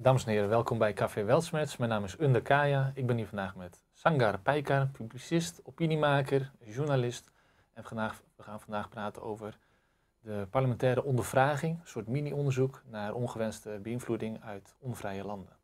Dames en heren, welkom bij Café Weltsmets. Mijn naam is Under Kaya. Ik ben hier vandaag met Sangar Pijkar, publicist, opiniemaker, journalist. En vandaag, we gaan vandaag praten over de parlementaire ondervraging, een soort mini-onderzoek naar ongewenste beïnvloeding uit onvrije landen.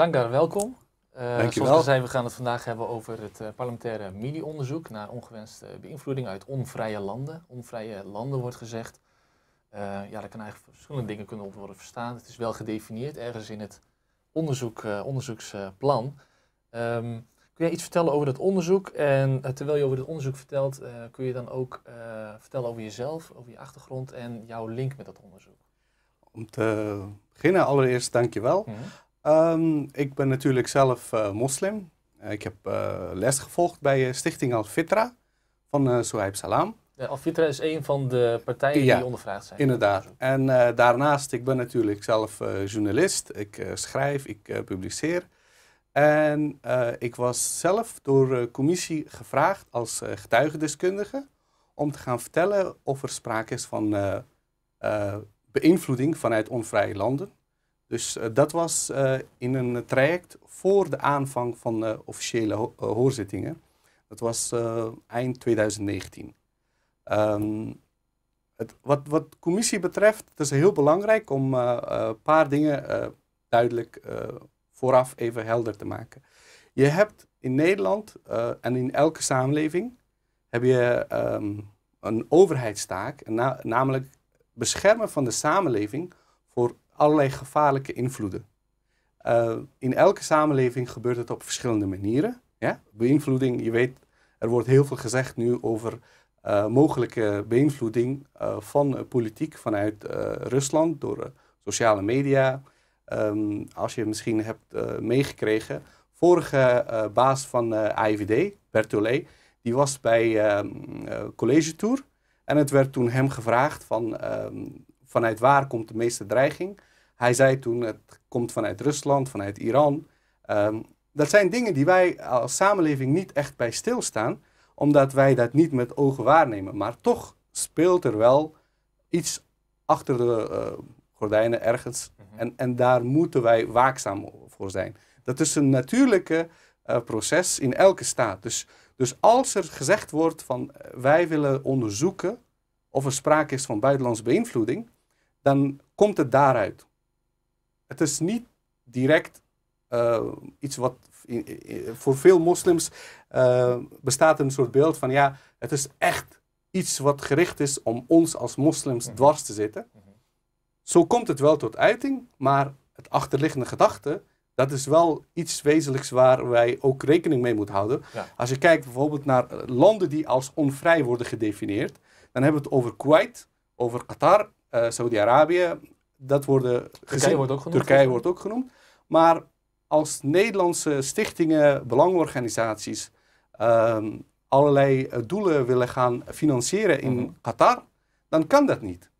Sangar, welkom. Uh, Zoals we zei, we gaan het vandaag hebben over het eh, parlementaire mini-onderzoek naar ongewenste eh, beïnvloeding uit onvrije landen. Onvrije landen wordt gezegd. ja, daar kan eigenlijk verschillende dingen kunnen op worden verstaan. Het is wel gedefinieerd ergens in het onderzoek, onderzoeksplan. Ehm, kun jij iets vertellen over dat onderzoek? En terwijl je over dat onderzoek vertelt, kun je dan ook vertellen over jezelf, over je achtergrond en jouw link met dat onderzoek? Om te beginnen, allereerst dankjewel. wel. Mhm. Ehm, ik ben natuurlijk zelf eh, moslim. Eh, ik heb eh, les gevolgd bij Stichting Al-Fitra van uh, Salaam. Salam. Al-Fitra is een van de partijen die ondervraagd zijn. Inderdaad. En daarnaast, ik ben natuurlijk zelf journalist. Ik schrijf, ik publiceer. En ik was zelf door commissie gevraagd als getuigendeskundige om te gaan vertellen of er sprake is van beïnvloeding vanuit onvrije landen. Dus eh, dat was eh, in een traject voor de aanvang van de eh, officiële hoorzittingen. Dat was eind 2019. Ehm, het, wat, wat commissie betreft, het is heel belangrijk om een paar dingen duidelijk vooraf even helder te maken. Je hebt in Nederland en in elke samenleving heb je ehm, een overheidstaak, na namelijk beschermen van de samenleving voor allerlei gevaarlijke invloeden. Eh, in elke samenleving gebeurt het op verschillende manieren. Ja? Beïnvloeding, je weet, er wordt heel veel gezegd nu over eh, mogelijke beïnvloeding eh, van politiek vanuit Rusland door sociale media. Ehm, als je misschien hebt meegekregen, vorige baas van AIVD, Bertollet, die was bij ehm, college tour. En het werd toen hem gevraagd van ehm, vanuit waar komt de meeste dreiging? Hij zei toen, het komt vanuit Rusland, vanuit Iran. Ehm, dat zijn dingen die wij als samenleving niet echt bij stilstaan, omdat wij dat niet met ogen waarnemen. Maar toch speelt er wel iets achter de eh, gordijnen ergens. Mhm. en, en daar moeten wij waakzaam voor zijn. Dat is een natuurlijke eh, proces in elke staat. Dus, dus als er gezegd wordt van eh, wij willen onderzoeken of er sprake is van buitenlandse beïnvloeding, dan komt het daaruit. Het is niet direct eh, iets wat voor veel moslims uh, bestaat een soort beeld van ja, het is echt iets wat gericht is om ons als moslims mhm. dwars te zitten. Mhm. Zo komt het wel tot uiting, maar het achterliggende gedachte, dat is wel iets wezenlijks waar wij ook rekening mee moeten houden. Als je kijkt bijvoorbeeld naar eh, landen die als onvrij worden gedefinieerd, dan hebben we het over Kuwait, over Qatar, Saudi-Arabië, dat worden Turkije wordt ook genoemd. Turkije wordt ook genoemd. Maar als Nederlandse stichtingen, belangenorganisaties ehm, allerlei eh, doelen willen gaan financieren in mhm. Qatar, dan kan dat niet.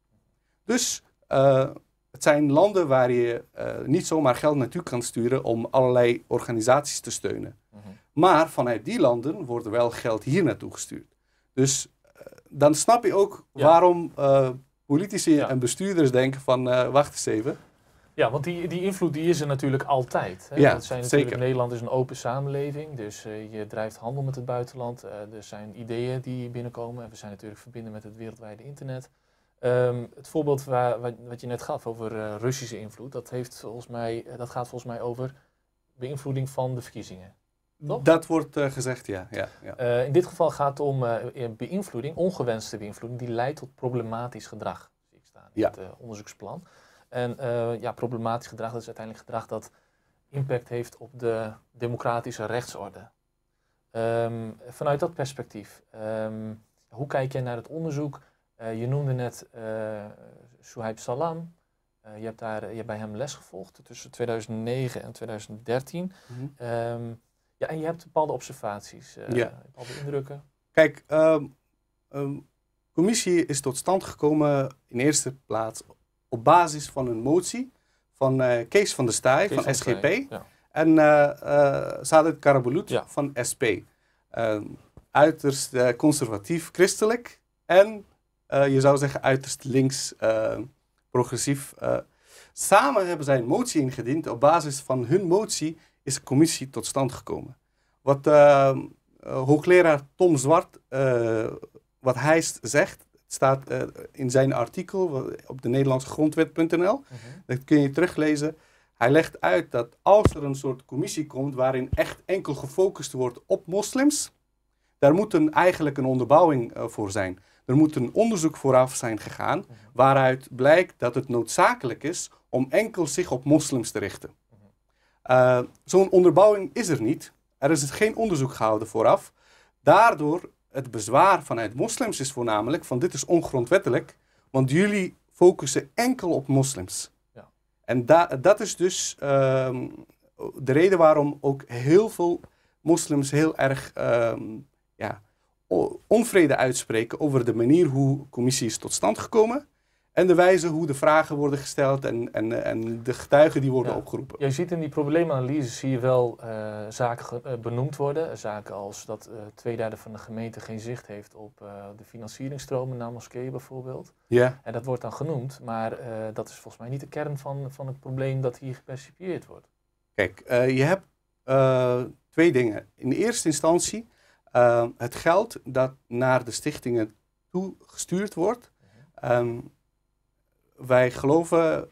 Dus eh, het zijn landen waar je eh, niet zomaar geld naartoe kan sturen om allerlei organisaties te steunen. Mhm. Maar vanuit die landen wordt wel geld hier naartoe gestuurd. Dus dan snap je ook waarom politici en bestuurders denken van eh, wacht eens even. Ja, want die, die invloed die is er natuurlijk altijd. Hè? Ja, dat zijn natuurlijk, zeker. Nederland is een open samenleving, dus eh, je drijft handel met het buitenland. Eh, er zijn ideeën die binnenkomen en we zijn natuurlijk verbinden met het wereldwijde internet. Ehm, het voorbeeld waar, wat, wat, je net gaf over Russische invloed, dat, heeft volgens mij, dat gaat volgens mij over beïnvloeding van de verkiezingen. Dat wordt eh, gezegd, ja. ja, ja. Eh, in dit geval gaat het om eh, beïnvloeding, ongewenste beïnvloeding, die leidt tot problematisch gedrag. Zie ik staan in het onderzoeksplan. En ja, problematisch gedrag dat is uiteindelijk gedrag dat impact heeft op de democratische rechtsorde. Ehm, vanuit dat perspectief, ehm, hoe kijk je naar het onderzoek? je noemde net uh, Suhaib Salam, je, hebt daar, je hebt bij hem les gevolgd tussen 2009 en 2013. Ja, en je hebt bepaalde observaties, eh, bepaalde indrukken. Kijk, um, commissie is tot stand gekomen in eerste plaats op basis van een motie van eh, Kees van der Staaij van, SGP en uh, eh, Sadat Karabulut van SP. Ehm, uiterst conservatief christelijk en je zou zeggen uiterst links progressief. samen hebben zij een motie ingediend op basis van hun motie is een commissie tot stand gekomen. Wat ehm, eh, hoogleraar Tom Zwart, eh, wat hij zegt, staat eh, in zijn artikel op de Nederlandse grondwet.nl. Mhm. Dat kun je teruglezen. Hij legt uit dat als er een soort commissie komt waarin echt enkel gefocust wordt op moslims, daar moet een, eigenlijk een onderbouwing voor zijn. Er moet een onderzoek vooraf zijn gegaan mhm. waaruit blijkt dat het noodzakelijk is om enkel zich op moslims te richten. Eh, zo'n onderbouwing is er niet. Er is geen onderzoek gehouden vooraf. Daardoor het bezwaar vanuit moslims is voornamelijk van dit is ongrondwettelijk, want jullie focussen enkel op moslims. Ja. En dat is dus ehm, de reden waarom ook heel veel moslims heel erg ehm, ja, onvrede uitspreken over de manier hoe commissie is tot stand gekomen. En de wijze hoe de vragen worden gesteld en, en, en de getuigen die worden opgeroepen. Je ziet in die probleemanalyse zie je wel eh, zaken eh, benoemd worden. Zaken als dat uh, twee van de gemeente geen zicht heeft op de financieringstromen naar moskeeën bijvoorbeeld. Ja. En dat wordt dan genoemd, maar dat is volgens mij niet de kern van, van het probleem dat hier gepercipieerd wordt. Kijk, je hebt twee dingen. In de eerste instantie het geld dat naar de stichtingen toegestuurd wordt... Mhm. Ehm, wij geloven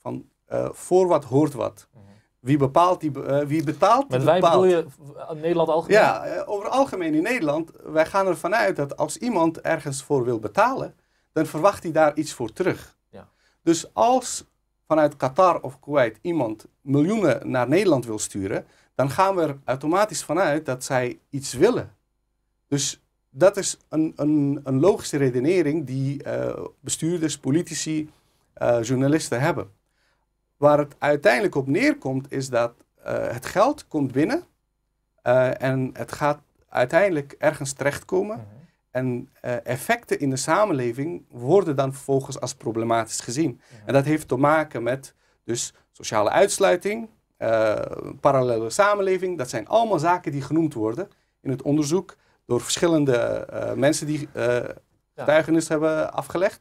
van eh, voor wat hoort wat. Mhm. Wie, bepaalt die, eh, wie betaalt, Met wij bepaalt. Eh, Nederland algemeen? Ja, over algemeen in Nederland. Wij gaan ervan uit dat als iemand ergens voor wil betalen, dan verwacht hij daar iets voor terug. Ja. Dus als vanuit Qatar of Kuwait iemand miljoenen naar Nederland wil sturen, dan gaan we er automatisch vanuit dat zij iets willen. Dus dat is een, een, een logische redenering die bestuurders, politici, eh, journalisten hebben. Waar het uiteindelijk op neerkomt is dat eh, het geld komt binnen eh, en het gaat uiteindelijk ergens terechtkomen. Mm En effecten in de samenleving worden dan vervolgens als problematisch gezien. En dat heeft te maken met dus sociale uitsluiting, parallele samenleving. Dat zijn allemaal zaken die genoemd worden in het onderzoek door verschillende mensen die uh, getuigenis hebben afgelegd.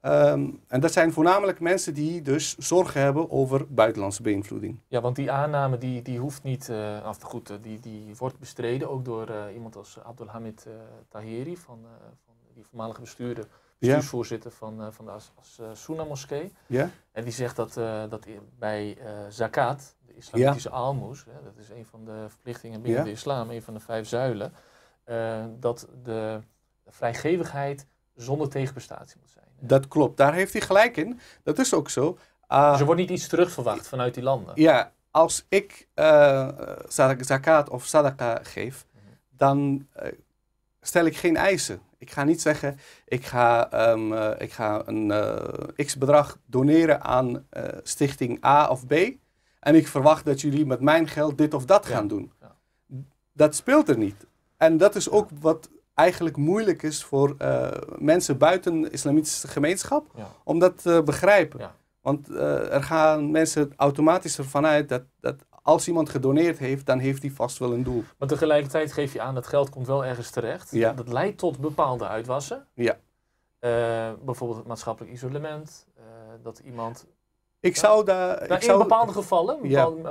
Ehm, en dat zijn voornamelijk mensen die dus zorgen hebben over buitenlandse beïnvloeding. Ja, want die aanname die, die hoeft niet, eh, af te goed, eh, die, die wordt bestreden ook door eh, iemand als Abdul Hamid Taheri, van, van, die voormalige bestuurder, bestuursvoorzitter van, van de As, Moskee. Ja. En die zegt dat, dat bij zakat, de islamitische aalmoes, hè, dat is een van de verplichtingen binnen de islam, een van de vijf zuilen, dat de vrijgevigheid zonder tegenprestatie moet zijn. Dat klopt, daar heeft hij gelijk in. Dat is ook zo. Uh, dus er wordt niet iets terugverwacht vanuit die landen? Ja, als ik uh, zakat of Sadaka geef, mhm. dan eh, stel ik geen eisen. Ik ga niet zeggen, ik ga, ehm, eh, ik ga een x-bedrag doneren aan stichting A of B. En ik verwacht dat jullie met mijn geld dit of dat gaan doen. Ja. Dat speelt er niet. En dat is ook wat eigenlijk moeilijk is voor eh, mensen buiten de islamitische gemeenschap om dat te begrijpen. Want eh, er gaan mensen automatisch ervan uit dat, dat als iemand gedoneerd heeft, dan heeft hij vast wel een doel. Maar tegelijkertijd geef je aan dat geld komt wel ergens terecht. Ja. Dat leidt tot bepaalde uitwassen. Ja. Eh, bijvoorbeeld het maatschappelijk isolement. dat iemand ik zou daar. in bepaalde gevallen,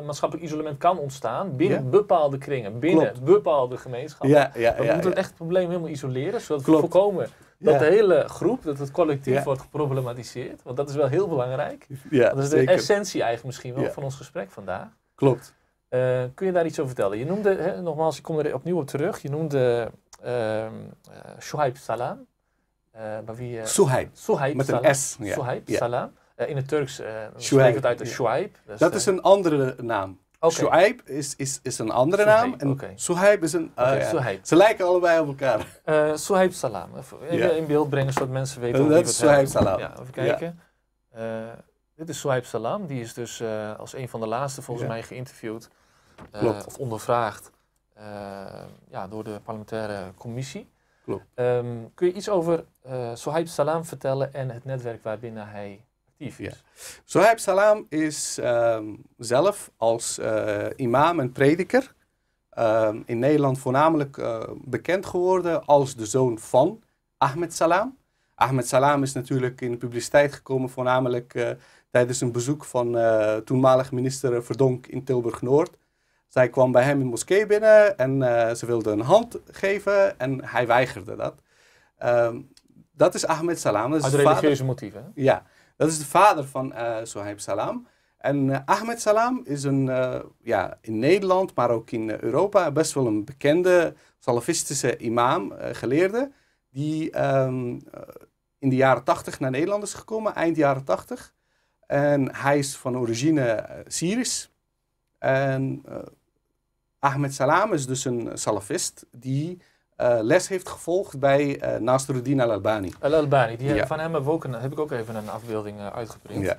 maatschappelijk isolement kan ontstaan binnen bepaalde kringen, binnen bepaalde gemeenschappen. we moeten het echt het probleem helemaal isoleren, zodat we voorkomen dat de hele groep, dat het collectief wordt geproblematiseerd. Want dat is wel heel belangrijk. dat is de essentie eigenlijk misschien wel van ons gesprek vandaag. Klopt. Eh, kun je daar iets over vertellen? Je noemde, hè, nogmaals, ik kom er opnieuw op terug, je noemde uh, Salam. Uh, Met een S. Ja. Salam. Uh, in het Turks eh, spreekt het uit als Shuaib. Dus, dat is eh, een andere naam. Okay. is, is, is een andere naam. En Suhaib is een. Ze lijken allebei op elkaar. Uh, Suhaib Salam. Even in beeld brengen zodat mensen weten hoe dat is. Suhaib Salam. Ja, even kijken. dit is Suhaib Salam. Die is dus als een van de laatste volgens mij geïnterviewd of ondervraagd ja, door de parlementaire commissie. Klopt. Ehm, kun je iets over Suhaib Salam vertellen en het netwerk waarbinnen hij actief is. Zohaib Salam is ehm, zelf als eh, imam en prediker ehm, in Nederland voornamelijk eh, bekend geworden als de zoon van Ahmed Salam. Ahmed Salam is natuurlijk in de publiciteit gekomen voornamelijk eh, tijdens een bezoek van toenmalig minister Verdonk in Tilburg-Noord. Zij kwam bij hem in de moskee binnen en ze wilde een hand geven en hij weigerde dat. Ehm, dat is Ahmed Salam. Dat is Uit religieuze motieven? Ja. Dat is de vader van uh, Sohaib Salam. En eh, Ahmed Salam is een, eh, ja, in Nederland, maar ook in Europa, best wel een bekende salafistische imam, geleerde, die ehm, in de jaren 80 naar Nederland is gekomen, eind jaren 80. En hij is van origine Syrisch. En Ahmed Salam is dus een salafist die eh, les heeft gevolgd bij uh, Nasruddin al-Albani. Al-Albani, van hem heb, ik ook even een afbeelding eh, uitgeprint.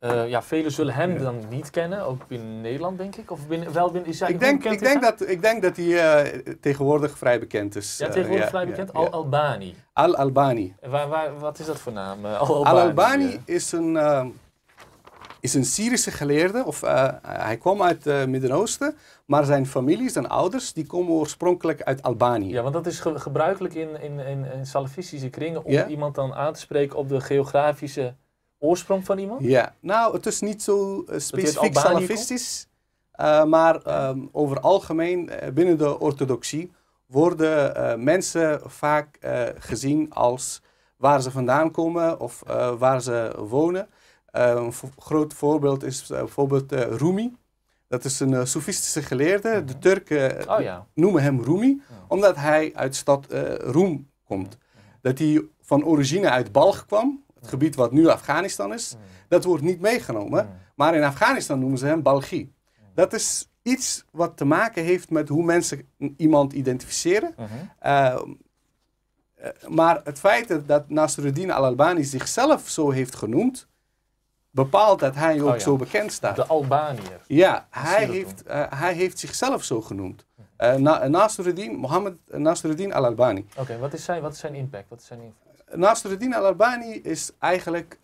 Ja. ja, velen zullen hem dan niet kennen, ook in Nederland denk ik. Of binnen, wel binnen, is hij ik, denk, ik, denk dat, ik denk dat hij tegenwoordig vrij bekend is. Ja, tegenwoordig vrij bekend, Al-Albani. Al-Albani. wat is dat voor naam? Al-Albani is een ehm, is een Syrische geleerde, of eh, eh, hij kwam uit het eh, Midden-Oosten, maar zijn familie, zijn ouders, die komen oorspronkelijk uit Albanië. Ja, want dat is gebruikelijk in, in, in, in, salafistische kringen om iemand dan aan te spreken op de geografische oorsprong van iemand? Ja, nou het is niet zo specifiek salafistisch, maar um, over algemeen binnen de orthodoxie worden mensen vaak gezien als waar ze vandaan komen of waar ze wonen. Ehm, een groot voorbeeld is eh, bijvoorbeeld eh, Rumi. Dat is een eh, soefistische geleerde. De mhm. Turken oh, noemen hem Rumi, omdat hij uit stad Roem komt. Dat hij van origine uit Balg kwam, het gebied wat nu Afghanistan is. Dat wordt niet meegenomen, maar in Afghanistan noemen ze hem Balgi. Dat is iets wat te maken heeft met hoe mensen iemand identificeren. Mhm. Ehm, maar het feit dat Nasruddin al-Albani zichzelf zo heeft genoemd, bepaalt dat hij ook oh zo bekend staat. De Albaniër. Ja, hij heeft, eh, hij heeft zichzelf zo genoemd. Uh, Nasruddin, Mohammed eh, Nasruddin al-Albani. Oké, wat, is zijn, wat is zijn impact? Wat is zijn invloed? Nasruddin al-Albani is eigenlijk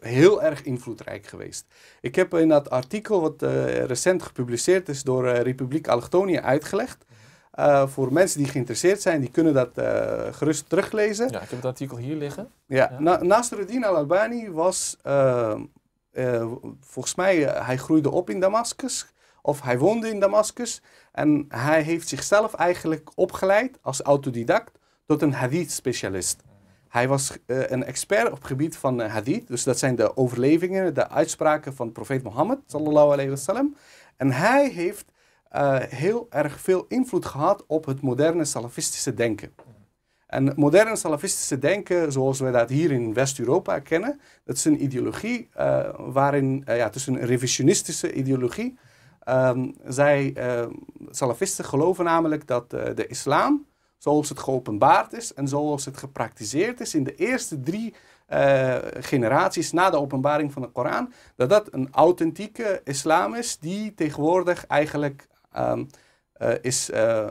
heel erg invloedrijk geweest. Ik heb in dat artikel, wat recent gepubliceerd is door Republiek Allochtonie, uitgelegd eh, voor mensen die geïnteresseerd zijn, die kunnen dat eh, gerust teruglezen. Ja, ik heb het artikel hier liggen. Ja, Na, Nasruddin al-Albani was, ehm, eh, volgens mij, hij groeide op in Damascus. Of hij woonde in Damascus. En hij heeft zichzelf eigenlijk opgeleid als autodidact tot een hadith-specialist. Hij was een expert op het gebied van hadith. Dus dat zijn de overlevingen, de uitspraken van profeet Mohammed, sallallahu alayhi wasallam. En hij heeft eh, heel erg veel invloed gehad op het moderne salafistische denken. En moderne salafistische denken, zoals wij dat hier in West-Europa kennen, dat is een ideologie eh, waarin, eh, ja, het is een revisionistische ideologie. Ehm, zij, salafisten geloven namelijk dat de islam, zoals het geopenbaard is en zoals het gepraktiseerd is in de eerste drie generaties na de openbaring van de Koran, dat dat een authentieke islam is die tegenwoordig eigenlijk Ehm, eh, is eh,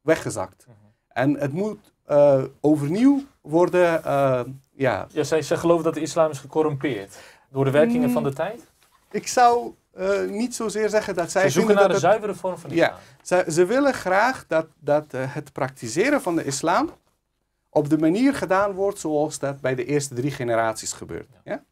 weggezakt. Mhm. En het moet eh, overnieuw worden. Ehm, ja. ja zij, geloven dat de islam is gecorrumpeerd door de werkingen van de mm, tijd? Ik zou niet zozeer zeggen dat zij. Ze zoeken naar de zuivere vorm van islam. ze, ze willen graag dat, dat het praktiseren van de islam op de manier gedaan wordt zoals dat bij de eerste drie generaties gebeurt. ja?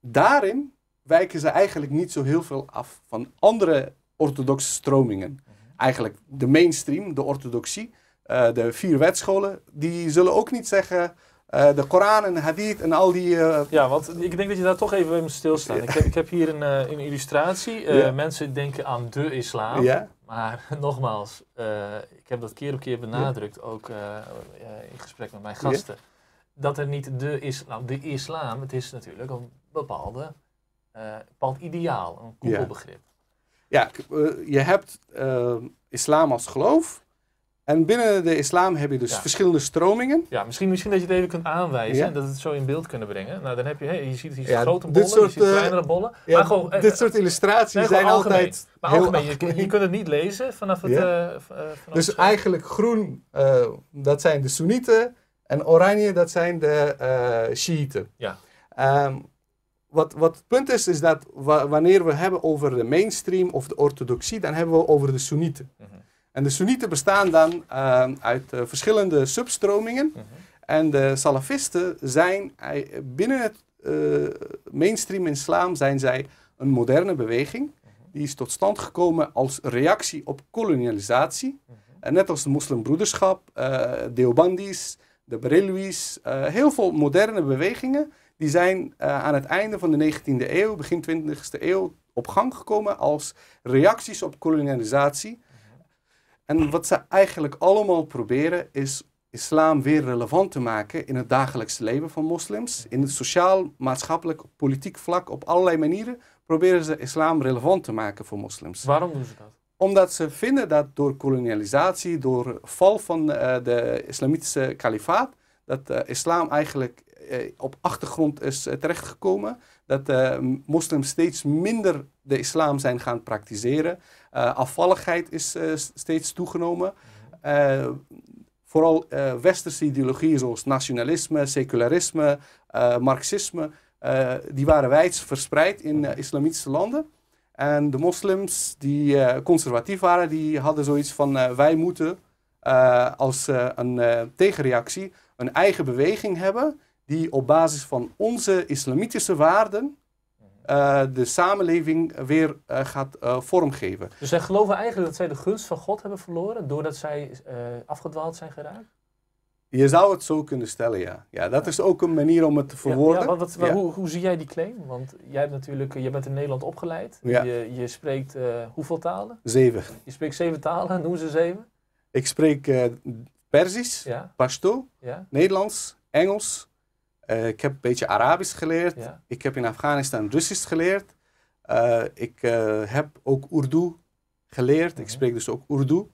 Daarin wijken ze eigenlijk niet zo heel veel af van andere orthodoxe stromingen. Eigenlijk de mainstream, de orthodoxie, eh, de vier wetscholen, die zullen ook niet zeggen. Eh, de Koran en Hadith en al die. Eh, ja, want ik denk dat je daar toch even bij moet stilstaan. Ik, heb, ik, heb, hier een, een illustratie. Mensen denken aan de islam. Maar nogmaals, ik heb dat keer op keer benadrukt, ook in gesprek met mijn gasten. Dat er niet de islam, de islam, het is natuurlijk een bepaalde, bepaald ideaal, een koepelbegrip ja, eh, je hebt ehm, islam als geloof. En binnen de islam heb je dus verschillende stromingen. Ja, misschien, misschien dat je het even kunt aanwijzen en dat het zo in beeld kunnen brengen. Nou, dan heb je, je ziet hier grote bollen, je ziet eh, kleinere bollen. maar gewoon, dit eh, soort illustraties zijn altijd maar heel algemeen. Je, kunt het niet lezen vanaf het... Uh, vanaf dus eigenlijk groen, dat zijn de Soenieten. En oranje, dat zijn de Shiiten. Ja. Ehm, wat, wat het punt is, is dat wanneer we hebben over de mainstream of de orthodoxie, dan hebben we over de Soenieten. Mhm. En de Soenieten bestaan dan ehm, uit eh, verschillende substromingen. Mhm. En de Salafisten zijn eh, binnen het uh, mainstream islam zijn zij een moderne beweging. Mhm. Die is tot stand gekomen als reactie op kolonialisatie. En net als de moslimbroederschap, Deobandis, de Brelwi's, heel veel moderne bewegingen die zijn eh, aan het einde van de 19e eeuw, begin 20e eeuw, op gang gekomen als reacties op kolonialisatie. En wat ze eigenlijk allemaal proberen is islam weer relevant te maken in het dagelijkse leven van moslims. In het sociaal, maatschappelijk, politiek vlak, op allerlei manieren proberen ze islam relevant te maken voor moslims. Waarom doen ze dat? Omdat ze vinden dat door kolonialisatie, door val van uh, de islamitische kalifaat, dat eh, islam eigenlijk eh, op achtergrond is eh, terechtgekomen. Dat eh, moslims steeds minder de islam zijn gaan praktiseren. afvalligheid is steeds toegenomen. Mhm. vooral westerse ideologieën zoals nationalisme, secularisme, marxisme, die waren wijd verspreid in mhm. islamitische landen. En de moslims die conservatief waren, die hadden zoiets van wij moeten als een tegenreactie een eigen beweging hebben die op basis van onze islamitische waarden mhm. eh, de samenleving weer eh, gaat eh, vormgeven. Dus zij geloven eigenlijk dat zij de gunst van God hebben verloren doordat zij afgedwaald zijn geraakt? Je zou het zo kunnen stellen, ja. Ja, dat is ook een manier om het te verwoorden. Ja, wat, Hoe, hoe, zie jij die claim? Want jij hebt natuurlijk, je bent in Nederland opgeleid. Je, je, spreekt hoeveel talen? Zeven. Je spreekt zeven talen, noem ze zeven. Ik spreek Persisch, Pashto, Nederlands, Engels, eh, ik heb een beetje Arabisch geleerd. Ik heb in Afghanistan Russisch geleerd. Eh, ik eh, heb ook Urdu geleerd. Ik mhm. spreek dus ook Urdu.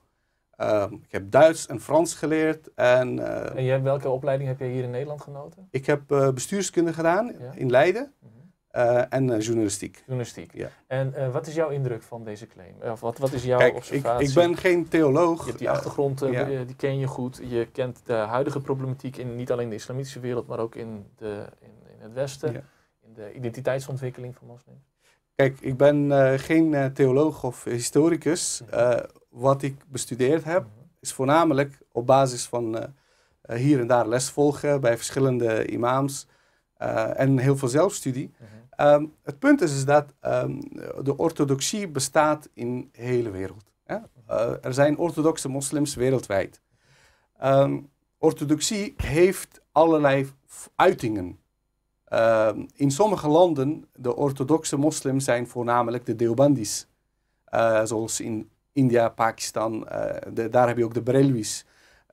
Ehm, ik heb Duits en Frans geleerd. En, en jij, welke opleiding heb je hier in Nederland genoten? Ik heb bestuurskunde gedaan in Leiden. Mhm. Eh, en eh, journalistiek. Journalistiek. Ja. En eh, wat is jouw indruk van deze claim? Of wat, wat is jouw Kijk, observatie? Ik, ik ben geen theoloog. Je hebt die achtergrond, die ken je goed. Je kent de huidige problematiek in niet alleen de islamitische wereld, maar ook in, de, in, in het Westen. In de identiteitsontwikkeling van moslims. Kijk, ik ben geen theoloog of historicus. Mhm. wat ik bestudeerd heb, mhm. is voornamelijk op basis van hier en daar lesvolgen bij verschillende imams. Eh, en heel veel zelfstudie. Mhm. Ehm, het punt is, is dat ehm, de orthodoxie bestaat in de hele wereld. Hè? Eh, er zijn orthodoxe moslims wereldwijd. Ehm, orthodoxie heeft allerlei uitingen. in sommige landen, de orthodoxe moslims zijn voornamelijk de Deobandis. Eh, zoals in India, Pakistan, daar heb je ook de Brelwis.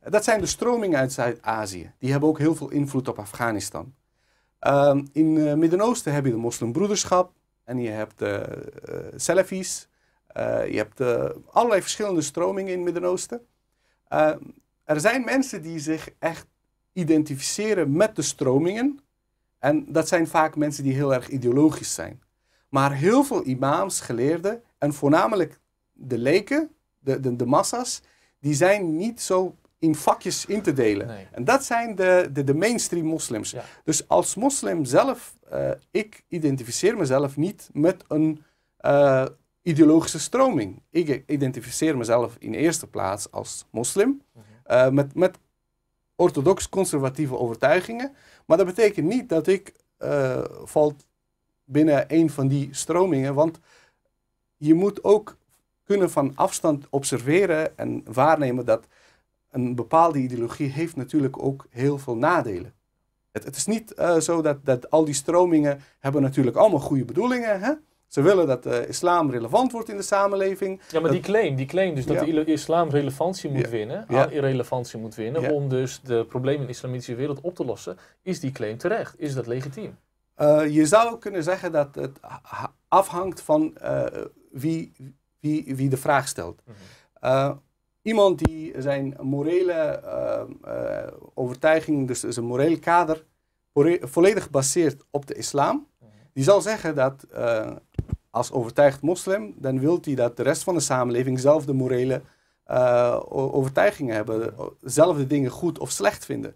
Dat zijn de stromingen uit Zuid-Azië. Die hebben ook heel veel invloed op Afghanistan. Ehm, in het eh, Midden-Oosten heb je de moslimbroederschap en je hebt de eh, Salafis. Eh, je hebt allerlei verschillende stromingen in het Midden-Oosten. Ehm, er zijn mensen die zich echt identificeren met de stromingen. En dat zijn vaak mensen die heel erg ideologisch zijn. Maar heel veel imams, geleerden en voornamelijk de leken, de, de, de massa's, die zijn niet zo in vakjes in te delen. En dat zijn de, de, de mainstream moslims. Dus als moslim zelf, eh, ik identificeer mezelf niet met een eh, ideologische stroming. Ik identificeer mezelf in eerste plaats als moslim, mhm. eh, met, met orthodox-conservatieve overtuigingen. Maar dat betekent niet dat ik val binnen een van die stromingen, want je moet ook kunnen van afstand observeren en waarnemen dat een bepaalde ideologie heeft natuurlijk ook heel veel nadelen. Het, het is niet eh, zo dat, dat al die stromingen hebben natuurlijk allemaal goede bedoelingen. Hè? Ze willen dat de eh, islam relevant wordt in de samenleving. Ja, maar die claim, die claim dus dat de islam relevantie moet winnen, ja. moet winnen, om dus de problemen in de islamitische wereld op te lossen, is die claim terecht? Is dat legitiem? Eh, je zou kunnen zeggen dat het afhangt van wie, wie, wie de vraag stelt. Mhm iemand die zijn morele uh, overtuiging, dus zijn morele kader, volledig baseert op de islam, mhm. die zal zeggen dat eh, als overtuigd moslim, dan wil hij dat de rest van de samenleving zelf morele overtuigingen hebben, zelfde dingen goed of slecht vinden.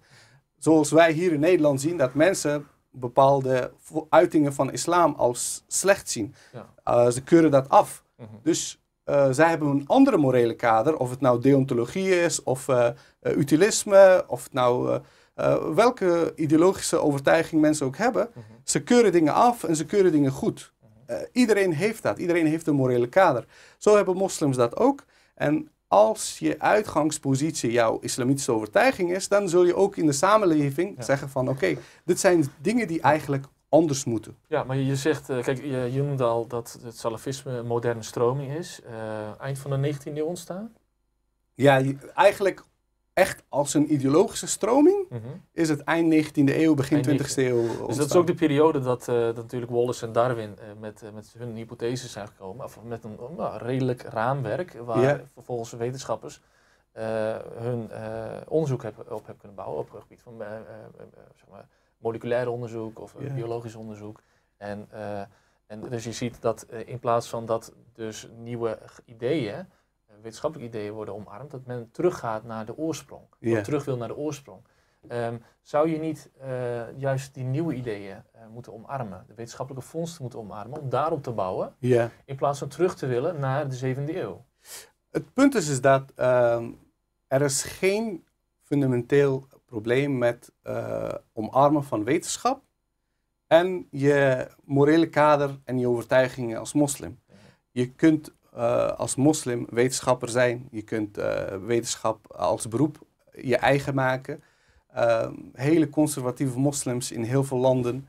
Zoals wij hier in Nederland zien dat mensen bepaalde uitingen van islam als slecht zien. Ja. ze keuren dat af. Mhm. Dus eh, zij hebben een andere morele kader, of het nou deontologie is, of eh, eh, utilisme, of nou welke ideologische overtuiging mensen ook hebben. Mhm. Ze keuren dingen af en ze keuren dingen goed. Mhm. iedereen heeft dat, iedereen heeft een morele kader. Zo hebben moslims dat ook. En als je uitgangspositie jouw islamitische overtuiging is, dan zul je ook in de samenleving zeggen van oké, dit zijn dingen die eigenlijk anders moeten. Ja, maar je zegt, eh, kijk, je, je noemde al dat het salafisme een moderne stroming is. Eh, eind van de 19e eeuw ontstaan? Ja, eigenlijk echt als een ideologische stroming mhm. is het eind 19e eeuw, begin 20e eeuw ontstaan. Dus dat is ook de periode dat, eh, dat natuurlijk Wallace en Darwin met, met hun hypothese zijn gekomen. Of met een redelijk raamwerk waar yeah. vervolgens wetenschappers... hun onderzoek op hebben kunnen bouwen op het gebied van zeg maar, moleculair onderzoek of eh, biologisch onderzoek. En, eh, en dus je ziet dat eh, in plaats van dat dus nieuwe ideeën, wetenschappelijke ideeën worden omarmd, dat men teruggaat naar de oorsprong. Yeah. terug wil naar de oorsprong. Ehm, zou je niet juist die nieuwe ideeën moeten omarmen, de wetenschappelijke fondsen moeten omarmen, om daarop te bouwen, in plaats van terug te willen naar de zevende eeuw? Het punt is, is dat ehm, er is geen fundamenteel probleem met eh, omarmen van wetenschap en je morele kader en je overtuigingen als moslim. Je kunt eh, als moslim wetenschapper zijn, je kunt eh, wetenschap als beroep je eigen maken. Ehm, hele conservatieve moslims in heel veel landen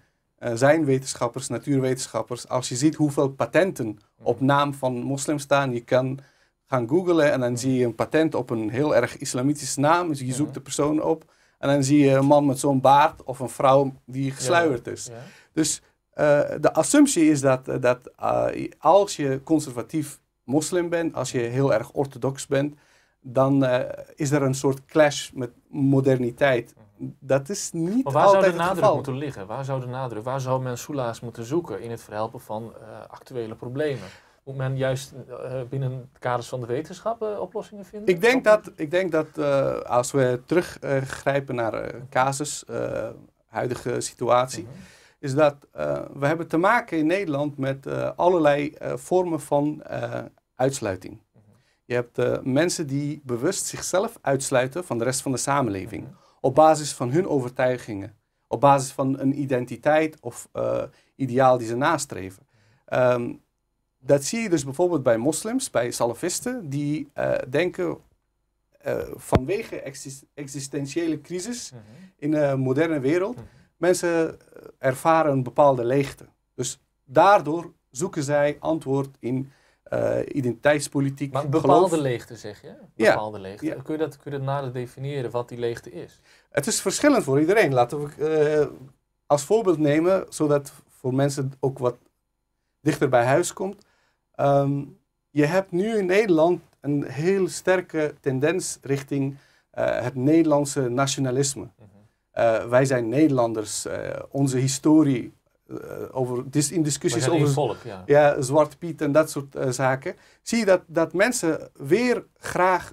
zijn wetenschappers, natuurwetenschappers. Als je ziet hoeveel patenten op mhm. naam van moslims staan, je kan gaan googlen en dan mhm. zie je een patent op een heel erg islamitische naam. Dus je zoekt mhm. de persoon op. En dan zie je een man met zo'n baard of een vrouw die gesluierd is. Dus eh, de assumptie is dat, eh, dat eh, als je conservatief moslim bent, als je heel erg orthodox bent, dan is er een soort clash met moderniteit. Mhm. Dat is niet maar waar altijd zou de nadruk moeten liggen? Waar zou de nadruk, waar zou men soelaas moeten zoeken in het verhelpen van actuele problemen? Moet men juist eh, binnen het kaders van de wetenschap eh, oplossingen vinden? Ik denk dat, ik denk dat eh, als we teruggrijpen naar casus, huidige situatie, mhm. is dat we hebben te maken in Nederland met allerlei vormen van uitsluiting. Mhm. Je hebt mensen die bewust zichzelf uitsluiten van de rest van de samenleving. Mhm. Op basis van hun overtuigingen. Op basis van een identiteit of ideaal die ze nastreven. Ehm, dat zie je dus bijvoorbeeld bij moslims, bij salafisten, die eh, denken eh, vanwege existentiële crisis mhm. in de moderne wereld, mhm. mensen eh, ervaren een bepaalde leegte. Dus daardoor zoeken zij antwoord in uh, identiteitspolitiek. Maar een bepaalde leegte zeg je? Bepaalde ja. leegte. Kun, je dat, kun je dat nader definiëren wat die leegte is? Het is verschillend voor iedereen. Laten we als voorbeeld nemen, zodat voor mensen ook wat dichter bij huis komt. Ehm, je hebt nu in Nederland een heel sterke tendens richting eh, het Nederlandse nationalisme. Mhm. Eh, wij zijn Nederlanders, eh, onze historie, over, in discussies over volk, ja. ja. Zwart Piet en dat soort zaken, zie je dat, dat mensen weer graag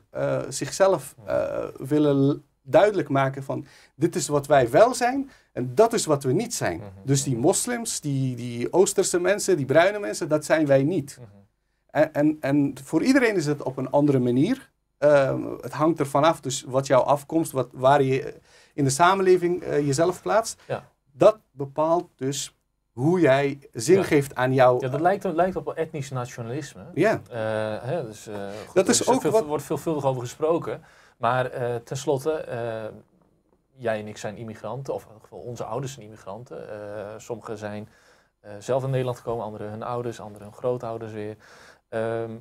zichzelf mhm. willen duidelijk maken van dit is wat wij wel zijn en dat is wat we niet zijn. Mhm. Dus die moslims, die, die Oosterse mensen, die bruine mensen, dat zijn wij niet. Mhm. en, en, en, voor iedereen is het op een andere manier. Ehm, het hangt ervan af, dus wat jouw afkomst, wat, waar je in de samenleving eh, jezelf plaatst. Ja. Dat bepaalt dus hoe jij zin geeft aan jouw... Ja, dat lijkt, lijkt op etnisch nationalisme. Ja. Eh, dus, eh, dat is ook wat... wordt veelvuldig over gesproken. Maar tenslotte jij en ik zijn immigranten, of in ieder geval onze ouders zijn immigranten. Eh, sommigen zijn eh, zelf in Nederland gekomen, anderen hun ouders, anderen hun grootouders weer. Ehm,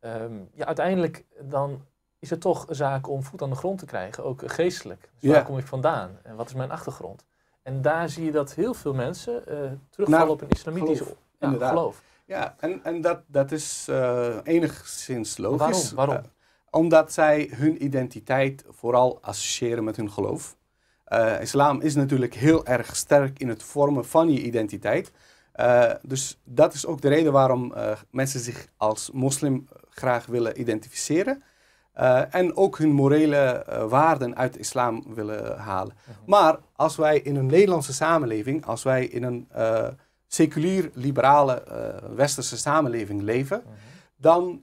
ehm, ja, uiteindelijk dan is het toch een zaak om voet aan de grond te krijgen, ook geestelijk. Dus waar kom ik vandaan en wat is mijn achtergrond? En daar zie je dat heel veel mensen eh, terugvallen nou, op een islamitisch geloof. Ja, geloof. Ja, en, en dat, dat is enigszins logisch. Waarom? Waarom? Omdat zij hun identiteit vooral associëren met hun geloof. Eh, islam is natuurlijk heel erg sterk in het vormen van je identiteit. Eh, dus dat is ook de reden waarom eh, mensen zich als moslim graag willen identificeren. en ook hun morele waarden uit de islam willen halen. Mhm. Maar als wij in een Nederlandse samenleving, als wij in een seculier-liberale westerse samenleving leven, mhm. dan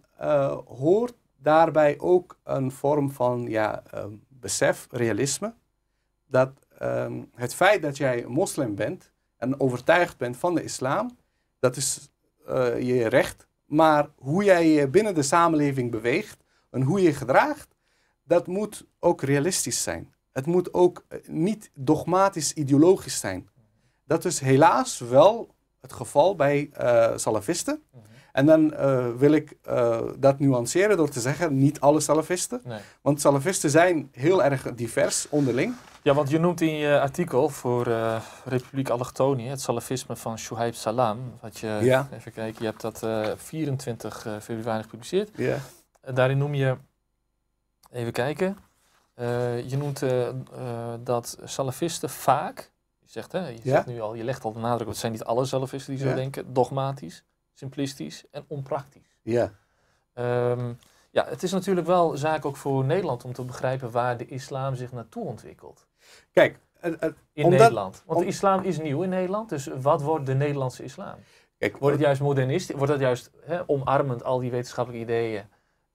hoort daarbij ook een vorm van ja, ehm, besef, realisme. Dat ehm, het feit dat jij moslim bent en overtuigd bent van de islam, dat is eh, je recht. Maar hoe jij je binnen de samenleving beweegt en hoe je gedraagt, dat moet ook realistisch zijn. Het moet ook eh, niet dogmatisch ideologisch zijn. Dat is helaas wel het geval bij eh, salafisten. Mhm. En dan eh, wil ik eh, dat nuanceren door te zeggen, niet alle salafisten. Want salafisten zijn heel erg divers onderling. Ja, want je noemt in je eh, artikel voor Republiek Allochtonie het salafisme van Shuhaib Salam. Wat je, ja. even kijken, je hebt dat 24 februari gepubliceerd. Ja. En daarin noem je, even kijken, je noemt dat salafisten vaak, je zegt hè, je, zegt nu al, je legt al de nadruk, het zijn niet alle salafisten die zo denken, dogmatisch simplistisch en onpraktisch. Ja. Ehm, ja, het is natuurlijk wel zaak ook voor Nederland om te begrijpen waar de islam zich naartoe ontwikkelt. Kijk, in Nederland. Want de islam is nieuw in Nederland, dus wat wordt de Nederlandse islam? Kijk, wordt het juist modernistisch? Wordt dat juist omarmend, al die wetenschappelijke ideeën,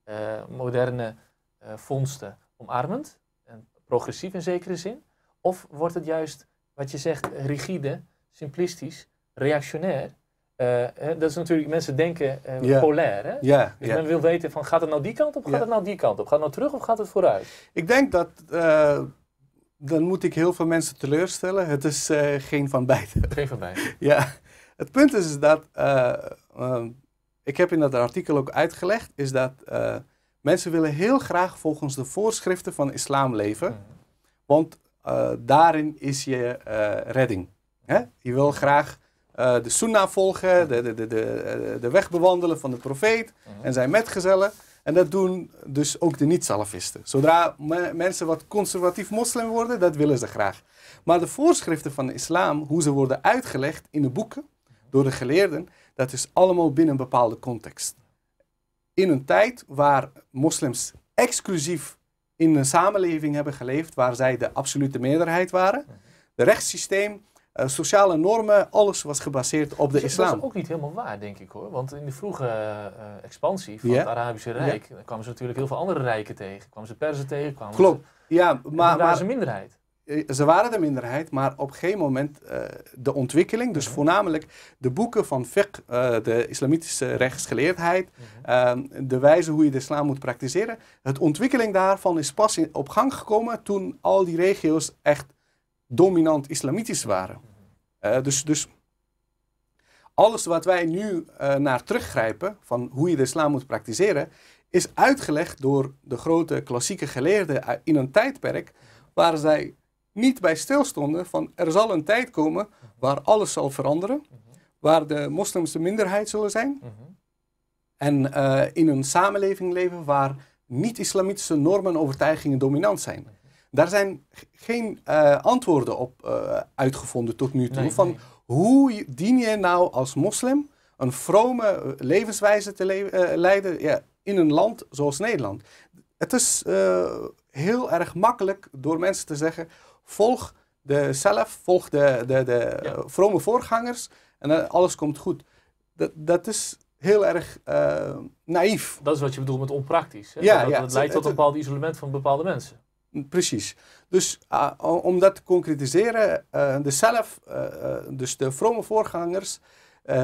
eh, moderne eh, vondsten, omarmend? En progressief in zekere zin? Of wordt het juist, wat je zegt, rigide, simplistisch, reactionair? Uh, dat is natuurlijk, mensen denken eh, polair. Hè? Yeah, dus men wil weten van gaat het nou die kant op, gaat het nou die kant op? Gaat het nou terug of gaat het vooruit? Ik denk dat, eh, dan moet ik heel veel mensen teleurstellen. Het is geen van beide. Geen van beide. ja, het punt is, is dat, ik heb in dat artikel ook uitgelegd, is dat mensen willen heel graag volgens de voorschriften van islam leven. Mhm. Want daarin is je redding. Hè? Je wil graag eh, de sunna volgen, de, de, de, de, eh, de weg bewandelen van de profeet mhm. en zijn metgezellen. En dat doen dus ook de niet-salafisten. Zodra mensen wat conservatief moslim worden, dat willen ze graag. Maar de voorschriften van de islam, hoe ze worden uitgelegd in de boeken door de geleerden, dat is allemaal binnen een bepaalde context. In een tijd waar moslims exclusief in een samenleving hebben geleefd waar zij de absolute meerderheid waren, mhm. de rechtssysteem eh, sociale normen, alles was gebaseerd op de dus islam. Dat is ook niet helemaal waar, denk ik hoor. Want in de vroege eh, expansie van het Arabische Rijk yeah. kwamen ze natuurlijk heel veel andere rijken tegen. Kwamen ze Perzen tegen? Kwamen Klopt. Ze, ja, maar, waren maar, ze minderheid. Eh, ze waren de minderheid, maar op geen moment de ontwikkeling, dus mhm. voornamelijk de boeken van fiqh, de islamitische rechtsgeleerdheid, mhm. ehm, de wijze hoe je de islam moet praktiseren. Het ontwikkeling daarvan is pas in, op gang gekomen toen al die regio's echt dominant islamitisch waren. Eh, dus, dus alles wat wij nu eh, naar teruggrijpen, van hoe je de islam moet praktiseren, is uitgelegd door de grote klassieke geleerden eh, in een tijdperk waar zij niet bij stilstonden van er zal een tijd komen waar alles zal veranderen, mhm. waar de moslims de minderheid zullen zijn mhm. en in een samenleving leven waar niet-islamitische normen en overtuigingen dominant zijn. Mhm. Daar zijn geen eh, antwoorden op eh, uitgevonden tot nu toe. van hoe dien je nou als moslim een vrome eh, levenswijze te leiden ja, in een land zoals Nederland? Het is heel erg makkelijk door mensen te zeggen: volg de zelf, volg de, de, de vrome voorgangers en alles komt goed. Dat, dat is heel erg naïef. Dat is wat je bedoelt met onpraktisch. Ja, dat, ja, dat leidt tot een bepaald isolement van bepaalde mensen. Precies. Dus ah, om dat te concretiseren, uh, de zelf, eh, eh, dus de vrome voorgangers,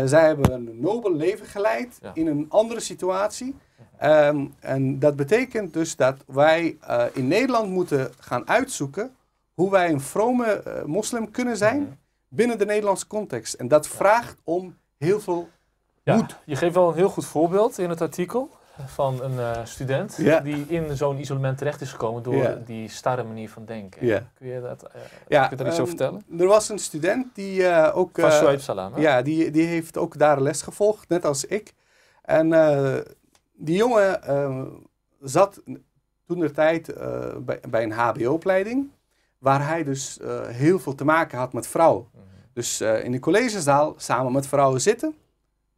zij hebben een nobel leven geleid in een andere situatie. Ehm, en dat betekent dus dat wij in Nederland moeten gaan uitzoeken hoe wij een vrome moslim kunnen zijn mhm. binnen de Nederlandse context. En dat vraagt om heel veel moed. Je geeft wel een heel goed voorbeeld in het artikel van een eh, student die in zo'n isolement terecht is gekomen door die starre manier van denken. Kun je dat, uh, kun je daar iets over ehm, vertellen? Er was een student die eh, ook... Van Ja, die, die heeft ook daar les gevolgd, net als ik. En die jongen ehm, zat toen de tijd bij, bij, een hbo-opleiding, waar hij dus heel veel te maken had met vrouwen. Mhm. Dus in de collegezaal samen met vrouwen zitten...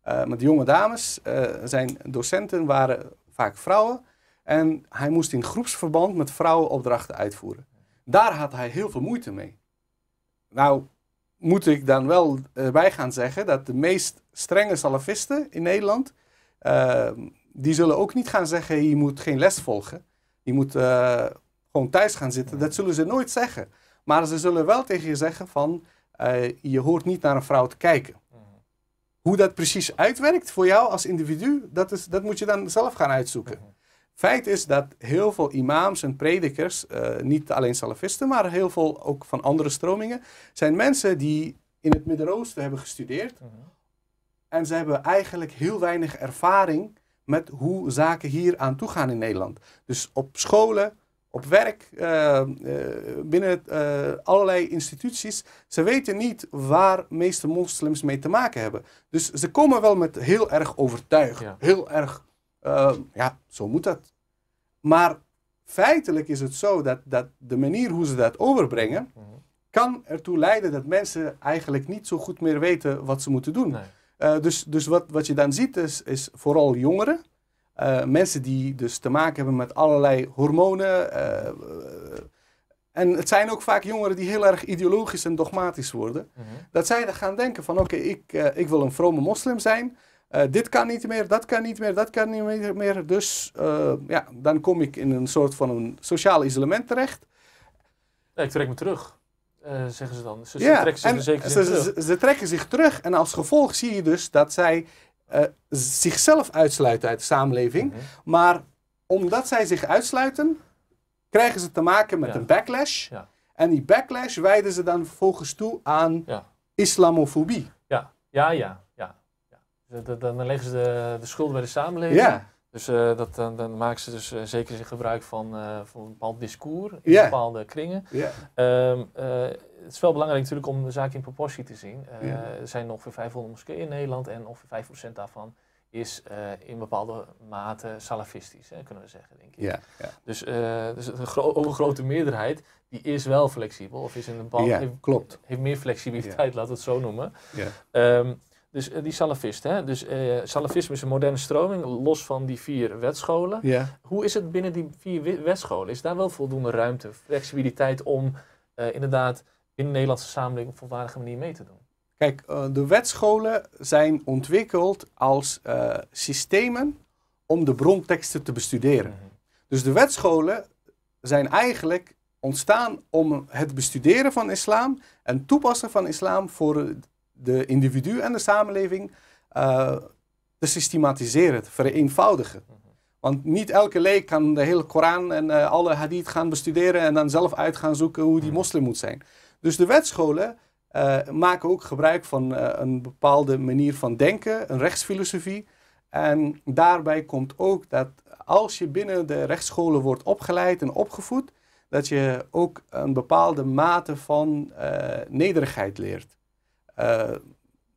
Eh, met jonge dames. Eh, zijn docenten waren vaak vrouwen. En hij moest in groepsverband met vrouwen opdrachten uitvoeren. Daar had hij heel veel moeite mee. Nou, moet ik dan wel bij gaan zeggen dat de meest strenge salafisten in Nederland, eh, die zullen ook niet gaan zeggen, je moet geen les volgen. Je moet gewoon thuis gaan zitten. Dat zullen ze nooit zeggen. Maar ze zullen wel tegen je zeggen van, je hoort niet naar een vrouw te kijken. Hoe dat precies uitwerkt voor jou als individu, dat, is, dat moet je dan zelf gaan uitzoeken. Mhm. Feit is dat heel veel imams en predikers, eh, niet alleen salafisten, maar heel veel ook van andere stromingen, zijn mensen die in het Midden-Oosten hebben gestudeerd. Mhm. En ze hebben eigenlijk heel weinig ervaring met hoe zaken hier aan toe gaan in Nederland. Dus op scholen op werk, eh, eh, binnen eh, allerlei instituties. Ze weten niet waar meeste moslims mee te maken hebben. Dus ze komen wel met heel erg overtuigd. Heel erg, ja, zo moet dat. Maar feitelijk is het zo dat, dat de manier hoe ze dat overbrengen, mhm. kan ertoe leiden dat mensen eigenlijk niet zo goed meer weten wat ze moeten doen. dus dus wat, wat je dan ziet is, is vooral jongeren eh, mensen die dus te maken hebben met allerlei hormonen. Eh, en het zijn ook vaak jongeren die heel erg ideologisch en dogmatisch worden. Mhm. Dat zij dan gaan denken van oké, ik, eh, ik wil een vrome moslim zijn. dit kan niet meer, dat kan niet meer, dat kan niet meer. Dus ja, dan kom ik in een soort van een sociaal isolement terecht. ik trek me terug. zeggen ze dan. Ze, ja, trekken zich zeker ze, ze, trekken zich terug en als gevolg zie je dus dat zij eh, zichzelf uitsluiten uit de samenleving. Mhm. Maar omdat zij zich uitsluiten, krijgen ze te maken met een backlash. Ja. En die backlash wijden ze dan vervolgens toe aan islamofobie. Ja, ja, ja. ja. Dan leggen ze de, de schuld bij de samenleving. Ja. Dus eh, dat, dan, dan, maken ze dus eh, zeker zeker gebruik van, van een bepaald discours in bepaalde kringen. Ja. Ehm, het is wel belangrijk natuurlijk om de zaak in proportie te zien. Eh, er zijn ongeveer 500 moskeeën in Nederland en ongeveer 5% daarvan is eh, in bepaalde mate salafistisch, hè, kunnen we zeggen, denk ik. Ja, Dus, uh, dus een grote meerderheid, die is wel flexibel of is in een bepaalde... heeft, klopt. Heeft meer flexibiliteit, laten we het zo noemen. Ja. Ehm, dus die salafisten, hè? dus salafisme is een moderne stroming, los van die vier wetscholen. Ja. Hoe is het binnen die vier wetscholen? Is daar wel voldoende ruimte, flexibiliteit om inderdaad in de Nederlandse samenleving op een volwaardige manier mee te doen? Kijk, eh, de wetscholen zijn ontwikkeld als eh, systemen om de bronteksten te bestuderen. Mhm. Dus de wetscholen zijn eigenlijk ontstaan om het bestuderen van islam en toepassen van islam voor de individu en de samenleving eh, te systematiseren, te vereenvoudigen. Mhm. Want niet elke leek kan de hele Koran en alle hadith gaan bestuderen en dan zelf uit gaan zoeken hoe die mhm. moslim moet zijn. Dus de wetscholen eh, maken ook gebruik van eh, een bepaalde manier van denken, een rechtsfilosofie. En daarbij komt ook dat als je binnen de rechtsscholen wordt opgeleid en opgevoed, dat je ook een bepaalde mate van eh, nederigheid leert.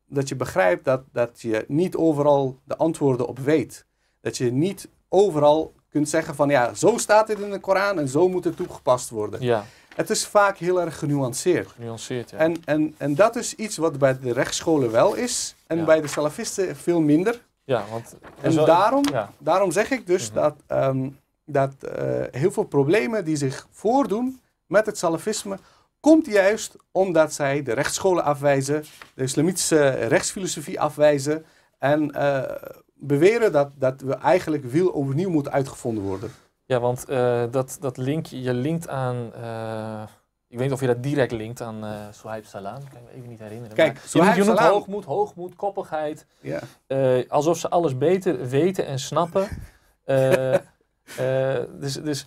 dat je begrijpt dat, dat je niet overal de antwoorden op weet. Dat je niet overal kunt zeggen van ja, zo staat dit in de Koran en zo moet het toegepast worden. Ja. Het is vaak heel erg genuanceerd. Genuanceerd, ja. En, en, en dat is iets wat bij de rechtsscholen wel is en bij de salafisten veel minder. Ja, want... En daarom, daarom zeg ik dus mhm. dat, ehm, dat eh, heel veel problemen die zich voordoen met het salafisme, komt juist omdat zij de rechtsscholen afwijzen, de islamitische rechtsfilosofie afwijzen en eh, beweren dat, dat we eigenlijk wiel opnieuw moet uitgevonden worden. Ja, want eh, dat, dat link, je linkt aan... Eh, ik weet niet of je dat direct linkt aan uh, eh, Swipe Salam. Ik me even niet herinneren. Kijk, maar Swipe je hoogmoed, hoogmoed, koppigheid. Ja. alsof ze alles beter weten en snappen. dus dus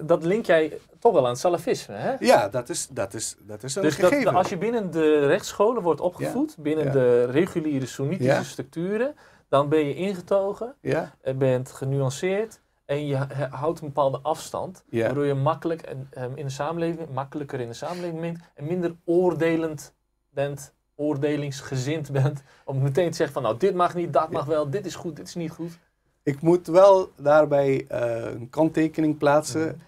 dat link jij toch wel aan het salafisme, hè? Ja, dat is, dat is, dat is dus een dus gegeven. als je binnen de rechtsscholen wordt opgevoed, binnen de reguliere soenitische structuren, dan ben je ingetogen, ja. bent genuanceerd. En je houdt een bepaalde afstand, waardoor je makkelijk ehm, in de samenleving, makkelijker in de samenleving bent en minder oordelend bent, oordelingsgezind bent. Om meteen te zeggen van nou dit mag niet, dat mag wel, dit is goed, dit is niet goed. Ik moet wel daarbij eh, een kanttekening plaatsen.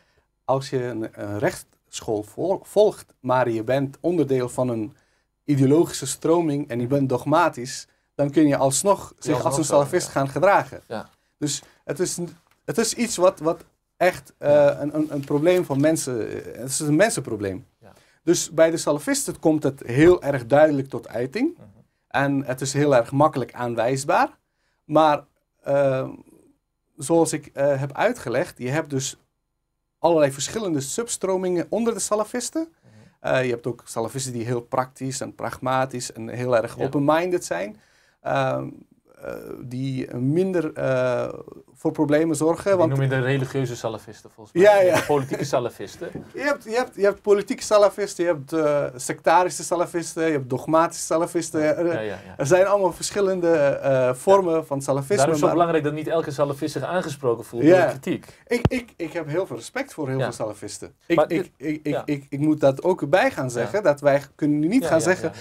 Als je een, rechtsschool volgt, maar je bent onderdeel van een ideologische stroming en je bent dogmatisch, dan kun je alsnog zich als een salafist gaan gedragen. Ja. Dus het is het is iets wat, wat echt eh, een, een, een, probleem van mensen. Eh, het is een mensenprobleem. Ja. Dus bij de salafisten komt het heel erg duidelijk tot uiting. Mhm. En het is heel erg makkelijk aanwijsbaar. Maar ehm, zoals ik eh, heb uitgelegd, je hebt dus allerlei verschillende substromingen onder de salafisten. Mhm. je hebt ook salafisten die heel praktisch en pragmatisch en heel erg ja. open-minded zijn. Ehm, eh, die minder eh, voor problemen zorgen. Die want, noem je de religieuze salafisten volgens mij. Ja, ja. De politieke salafisten. je, hebt, je, hebt, je hebt politieke salafisten, je hebt eh, sectarische salafisten, je hebt dogmatische salafisten. er zijn allemaal verschillende vormen van salafisme. Daarom is het zo belangrijk dat niet elke salafist zich aangesproken voelt door kritiek. Ik, ik, ik heb heel veel respect voor heel veel salafisten. Ik, ik, ik, ik, ik, moet dat ook bij gaan zeggen, dat wij kunnen niet gaan zeggen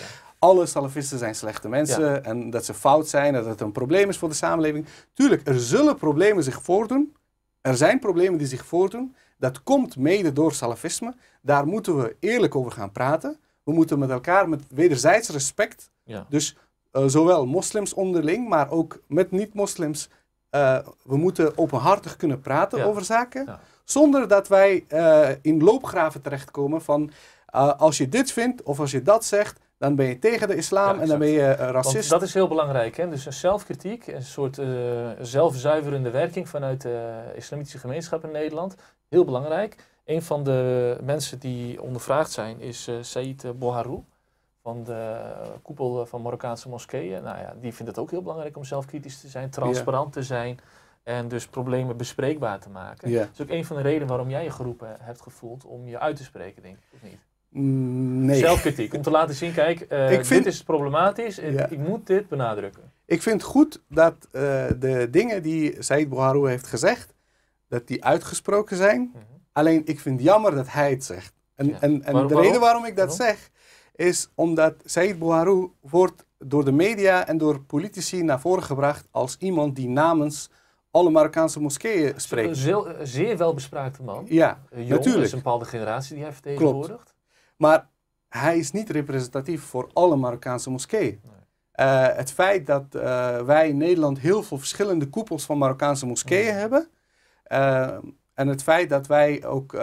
alle salafisten zijn slechte mensen en dat ze fout zijn, dat het een probleem is voor de samenleving. Tuurlijk, er zullen problemen zich voordoen. Er zijn problemen die zich voordoen. Dat komt mede door salafisme. Daar moeten we eerlijk over gaan praten. We moeten met elkaar met wederzijds respect, dus eh, zowel moslims onderling, maar ook met niet-moslims, eh, we moeten openhartig kunnen praten over zaken. Zonder dat wij eh, in loopgraven terechtkomen van als je dit vindt of als je dat zegt, dan ben je tegen de islam en dan ben je eh, racist. dat is heel belangrijk. Hè? Dus een zelfkritiek, een soort eh, zelfzuiverende werking vanuit de islamitische gemeenschap in Nederland. Heel belangrijk. Een van de mensen die ondervraagd zijn is uh, eh, Said Boharou van de koepel van Marokkaanse moskeeën. Nou ja, die vindt het ook heel belangrijk om zelfkritisch te zijn, transparant te zijn en dus problemen bespreekbaar te maken. Dat is ook een van de redenen waarom jij je geroepen hebt gevoeld om je uit te spreken, denk ik, of niet? Mm, nee. Zelfkritiek, om te laten zien, kijk, eh, ik vind, dit is problematisch, ik moet dit benadrukken. Ik vind goed dat eh, de dingen die Said Bouharou heeft gezegd, dat die uitgesproken zijn. Mhm. Alleen ik vind jammer dat hij het zegt. En, en, en de reden waarom ik dat zeg, is omdat Said Bouharou wordt door de media en door politici naar voren gebracht als iemand die namens alle Marokkaanse moskeeën spreekt. Een zeer, zeer welbespraakte man. Ja, natuurlijk. is een bepaalde generatie die hij vertegenwoordigt. Klopt. Maar hij is niet representatief voor alle Marokkaanse moskeeën. Eh, het feit dat eh, wij in Nederland heel veel verschillende koepels van Marokkaanse moskeeën hebben. Eh, en het feit dat wij ook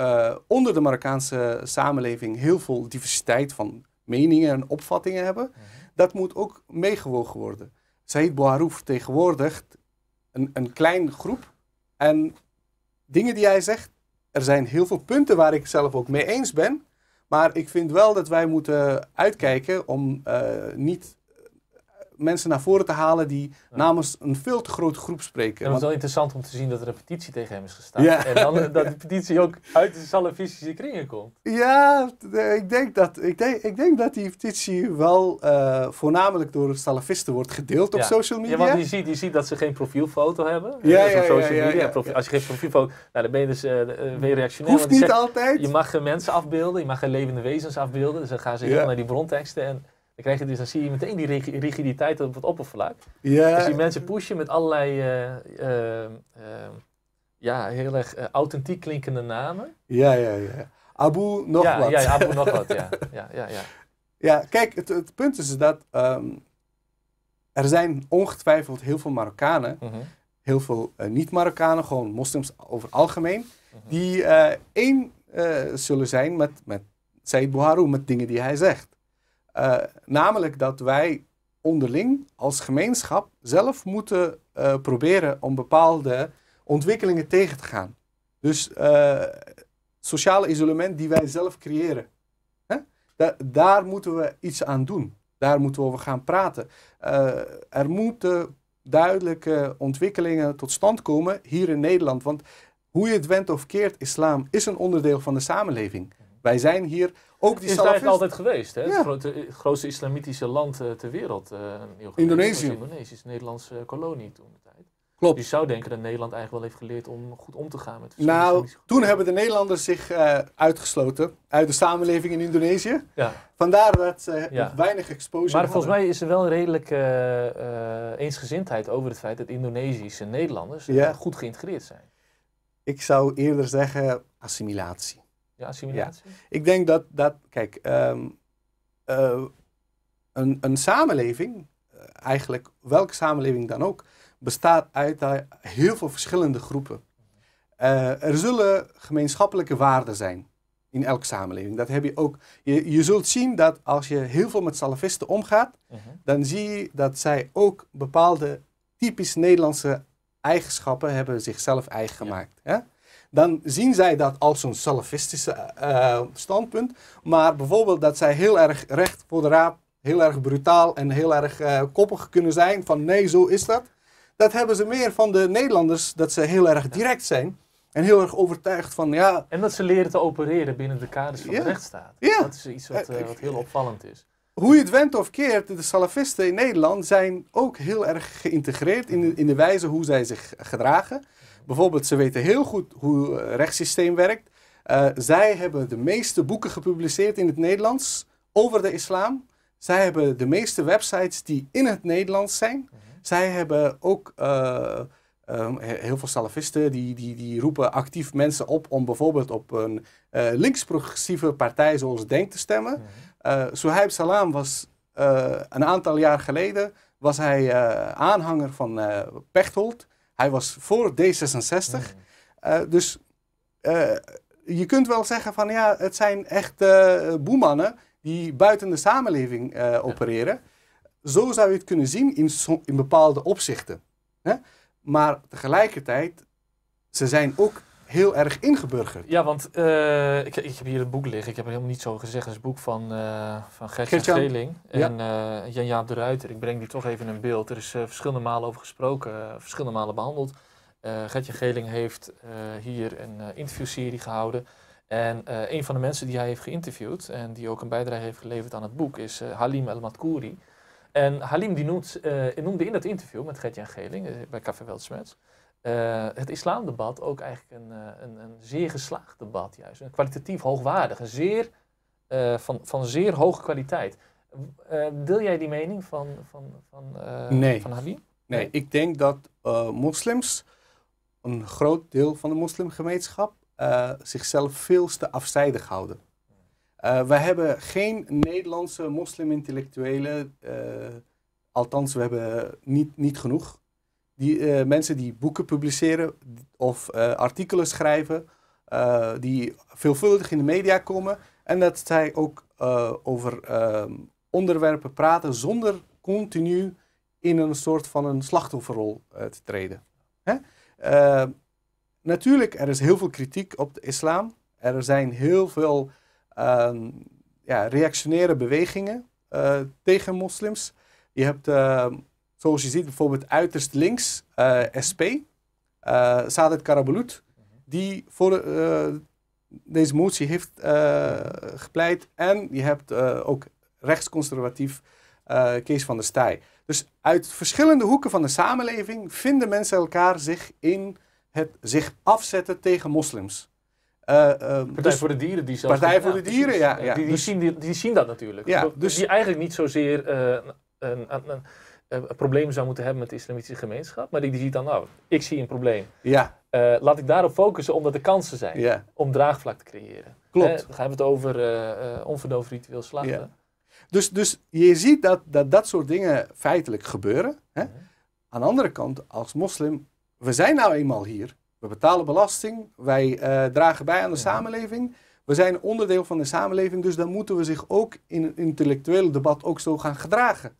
onder de Marokkaanse samenleving heel veel diversiteit van meningen en opvattingen hebben. Mhm. Dat moet ook meegewogen worden. Said Bouharouf vertegenwoordigt een, een klein groep. En dingen die hij zegt, er zijn heel veel punten waar ik zelf ook mee eens ben. Maar ik vind wel dat wij moeten uitkijken om eh, niet mensen naar voren te halen die namens een veel te grote groep spreken. het is wel interessant om te zien dat er een petitie tegen hem is gestaan. Ja. En dan, eh, dat de petitie ook uit de salafistische kringen komt. Ja, eh, ik denk dat, ik denk, ik denk dat die petitie wel eh, voornamelijk door salafisten wordt gedeeld op social media. Ja, want je ziet, je ziet dat ze geen profielfoto hebben. Dus ja, op social media. als je geen profielfoto, nou, dan ben je dus uh, weer reactioneel. Hoeft niet altijd. Je mag geen mensen afbeelden, je mag geen levende wezens afbeelden. Dus dan gaan ze heel naar die bronteksten en... Dan, krijg dus, dan zie je meteen die rigiditeit op het oppervlak. Ja. Dus die mensen pushen met allerlei eh, eh, ehm, ja, heel erg eh, authentiek klinkende namen. Ja, ja, ja. Abu nog ja, wat. Ja, ja, Abu nog wat, ja. ja, ja, ja. ja kijk, het, het punt is dat ehm, er zijn ongetwijfeld heel veel Marokkanen, mhm. heel veel niet-Marokkanen, gewoon moslims over algemeen, mhm. die uh, één zullen zijn met, met Said Bouharou, met dingen die hij zegt. Eh, namelijk dat wij onderling als gemeenschap zelf moeten eh, proberen om bepaalde ontwikkelingen tegen te gaan. Dus uh, sociale isolement die wij zelf creëren. Hè? daar moeten we iets aan doen. Daar moeten we over gaan praten. er moeten duidelijke ontwikkelingen tot stand komen hier in Nederland. Want hoe je het went of keert, islam is een onderdeel van de samenleving. Wij zijn hier ook is salafisten. altijd geweest, hè? Het, grote, eh, grootste islamitische land eh, ter wereld. Uh, Indonesië. Indonesië, Nederlandse kolonie toen de tijd. Klopt. Dus je zou denken dat Nederland eigenlijk wel heeft geleerd om goed om te gaan met Nou, toen hebben de Nederlanders zich uitgesloten uit de samenleving in Indonesië. Ja. Vandaar dat ze weinig exposure Maar volgens mij is er wel een redelijke eensgezindheid over het feit dat Indonesische Nederlanders goed geïntegreerd zijn. Ik zou eerder zeggen assimilatie. Ja, assimilatie? Ik denk dat, dat kijk, ehm, eh, een, een samenleving, eh, eigenlijk welke samenleving dan ook, bestaat uit heel veel verschillende groepen. Eh, er zullen gemeenschappelijke waarden zijn in elke samenleving. Dat heb je ook. Je, je zult zien dat als je heel veel met salafisten omgaat, mhm. dan zie je dat zij ook bepaalde typisch Nederlandse eigenschappen hebben zichzelf eigen gemaakt. Ja? dan zien zij dat als een salafistische eh, eh, standpunt. Maar bijvoorbeeld dat zij heel erg recht voor de raap, heel erg brutaal en heel erg eh, koppig kunnen zijn van nee, zo is dat. Dat hebben ze meer van de Nederlanders, dat ze heel erg direct zijn. En heel erg overtuigd van ja. En dat ze leren te opereren binnen de kaders van de rechtsstaat. Dat is iets wat, wat heel opvallend is hoe je het went of keert, de salafisten in Nederland zijn ook heel erg geïntegreerd in in de wijze hoe zij zich gedragen. Bijvoorbeeld, ze weten heel goed hoe het eh, rechtssysteem werkt. Eh, zij hebben de meeste boeken gepubliceerd in het Nederlands over de islam. Zij hebben de meeste websites die in het Nederlands zijn. Mhm. Zij hebben ook eh, ehm, heel veel salafisten die, die, die roepen actief mensen op om bijvoorbeeld op een uh, linksprogressieve partij zoals Denk te stemmen. Mm Suhaib Salam was een aantal jaar geleden was hij aanhanger van Pechtold. Hij was voor D66. Eh, dus eh, je kunt wel zeggen van ja, het zijn echt uh, boemannen die buiten de samenleving opereren. Zo zou je het kunnen zien in, in bepaalde opzichten. Hè? Maar tegelijkertijd, ze zijn ook heel erg ingeburgerd. Ja, want eh, ik, heb hier het boek liggen. Ik heb er helemaal niet zo gezegd. Het is boek van, Gertje eh, van Geling en ja. Eh, Jan-Jaap de Ruiter. Ik breng die toch even in beeld. Er is verschillende malen over gesproken, verschillende malen behandeld. Gertje Geling heeft hier een interviewserie gehouden. En een van de mensen die hij heeft geïnterviewd en die ook een bijdrage heeft geleverd aan het boek is Halim El En Halim die noemt, noemde in dat interview met Gertjan Geling bij Café Weltsmets eh, het islamdebat ook eigenlijk een, eh, een, een, zeer geslaagd debat, juist. Een kwalitatief hoogwaardig, een zeer, eh, van, van zeer hoge kwaliteit. deel jij die mening van, van, van, nee. van Nee, ik denk dat moslims, een groot deel van de moslimgemeenschap, zichzelf veel te afzijdig houden. we hebben geen Nederlandse moslimintellectuelen, intellectuelen althans, we hebben niet, niet genoeg die, eh, mensen die boeken publiceren of eh, artikelen schrijven, eh, die veelvuldig in de media komen en dat zij ook over ehm, onderwerpen praten zonder continu in een soort van een slachtofferrol te treden. Hè? natuurlijk, er is heel veel kritiek op de islam. Er zijn heel veel ehm, ja, reactionaire bewegingen tegen moslims. Je hebt ehm, Zoals je ziet bijvoorbeeld uiterst links, eh, SP, uh, eh, Sadat Karabulut, die voor eh, deze motie heeft gepleit. En je hebt ook rechtsconservatief Kees van der Staaij. Dus uit verschillende hoeken van de samenleving vinden mensen elkaar zich in het zich afzetten tegen moslims. Partij dus voor de Dieren die zelfs... Partij voor ja, de Dieren, ja. Die, dus zien, die, zien, dat natuurlijk. dus, die eigenlijk niet zozeer een, een, een, eh, een probleem zou moeten hebben met de islamitische gemeenschap. Maar die, die ziet dan, nou, ik zie een probleem. Ja. Eh, laat ik daarop focussen omdat er kansen zijn om draagvlak te creëren. Klopt. Hè, eh, dan we het over uh, onverdoofd ritueel slachten. Ja. Dus, dus je ziet dat, dat dat soort dingen feitelijk gebeuren. Hè? Mhm. Aan de andere kant, als moslim, we zijn nou eenmaal hier. We betalen belasting, wij dragen bij aan de samenleving. We zijn onderdeel van de samenleving, dus dan moeten we zich ook in een intellectueel debat ook zo gaan gedragen.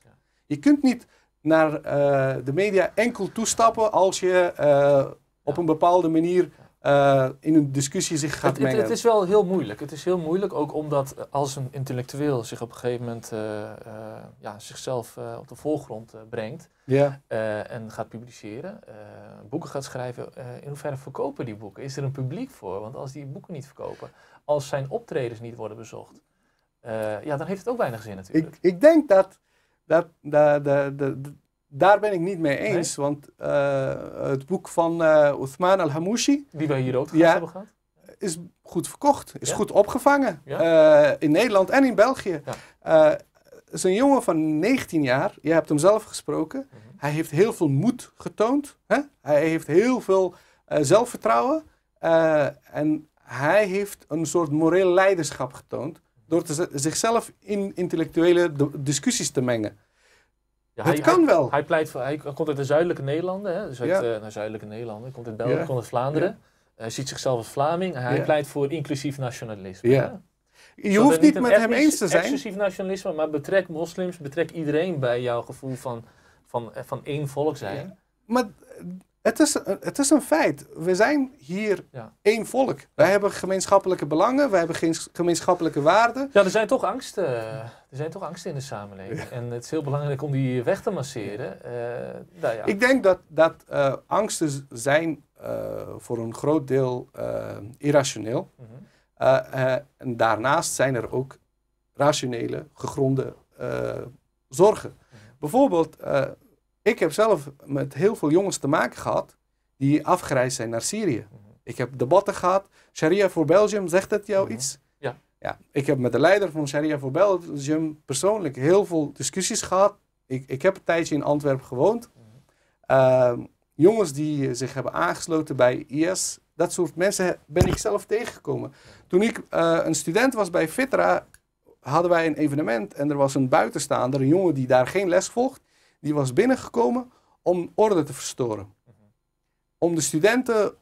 Je kunt niet naar eh, de media enkel toestappen als je eh, op een bepaalde manier eh, in een discussie zich gaat het, mengen. Het, is wel heel moeilijk. Het is heel moeilijk ook omdat als een intellectueel zich op een gegeven moment ja, zichzelf op de voorgrond brengt en gaat publiceren, boeken gaat schrijven, in hoeverre verkopen die boeken? Is er een publiek voor? Want als die boeken niet verkopen, als zijn optredens niet worden bezocht, ja, dan heeft het ook weinig zin natuurlijk. ik, ik denk dat dat, dat, daar ben ik niet mee eens. Want eh, het boek van uh, Uthman al hamoushi Die wij hier ook hebben gehad. Is goed verkocht. Is goed opgevangen. Eh, in Nederland en in België. Ja. is een jongen van 19 jaar. Je hebt hem zelf gesproken. Mhm. Hij heeft heel veel moed getoond. Hè? Hij heeft heel veel zelfvertrouwen. en hij heeft een soort moreel leiderschap getoond door te zichzelf in intellectuele discussies te mengen. Het kan wel. Hij, pleit voor, hij komt uit de zuidelijke Nederlanden, hè? dus uit eh, naar zuidelijke Nederlanden, komt uit België, komt uit Vlaanderen. Hij ziet zichzelf als Vlaming. Hij pleit voor inclusief nationalisme. Ja. Je hoeft niet, met hem eens te zijn. Inclusief nationalisme, maar betrek moslims, betrek iedereen bij jouw gevoel van, van, eh, van één volk zijn. Maar het is, het is een feit. We zijn hier één volk. Wij hebben gemeenschappelijke belangen, wij hebben gemeenschappelijke waarden. Ja, er zijn toch angsten, eh, er zijn toch angsten in de samenleving. En het is heel belangrijk om die weg te masseren. Eh, nou ja. Ik denk dat, dat eh, angsten zijn voor een groot deel irrationeel. Mm en daarnaast zijn er ook rationele, gegronde zorgen. Mhm. Bijvoorbeeld ik heb zelf met heel veel jongens te maken gehad die afgereisd zijn naar Syrië. Mhm. Ik heb debatten gehad. Sharia voor Belgium, zegt dat jou mhm. iets? Ja. ja. Ik heb met de leider van Sharia voor Belgium persoonlijk heel veel discussies gehad. Ik, ik heb een tijdje in Antwerpen gewoond. Mhm. Ehm, jongens die eh, zich hebben aangesloten bij IS, dat soort mensen ben ik zelf tegengekomen. Toen ik eh, een student was bij Fitra, hadden wij een evenement en er was een buitenstaander, een jongen die daar geen les volgt die was binnengekomen om orde te verstoren. Om de studenten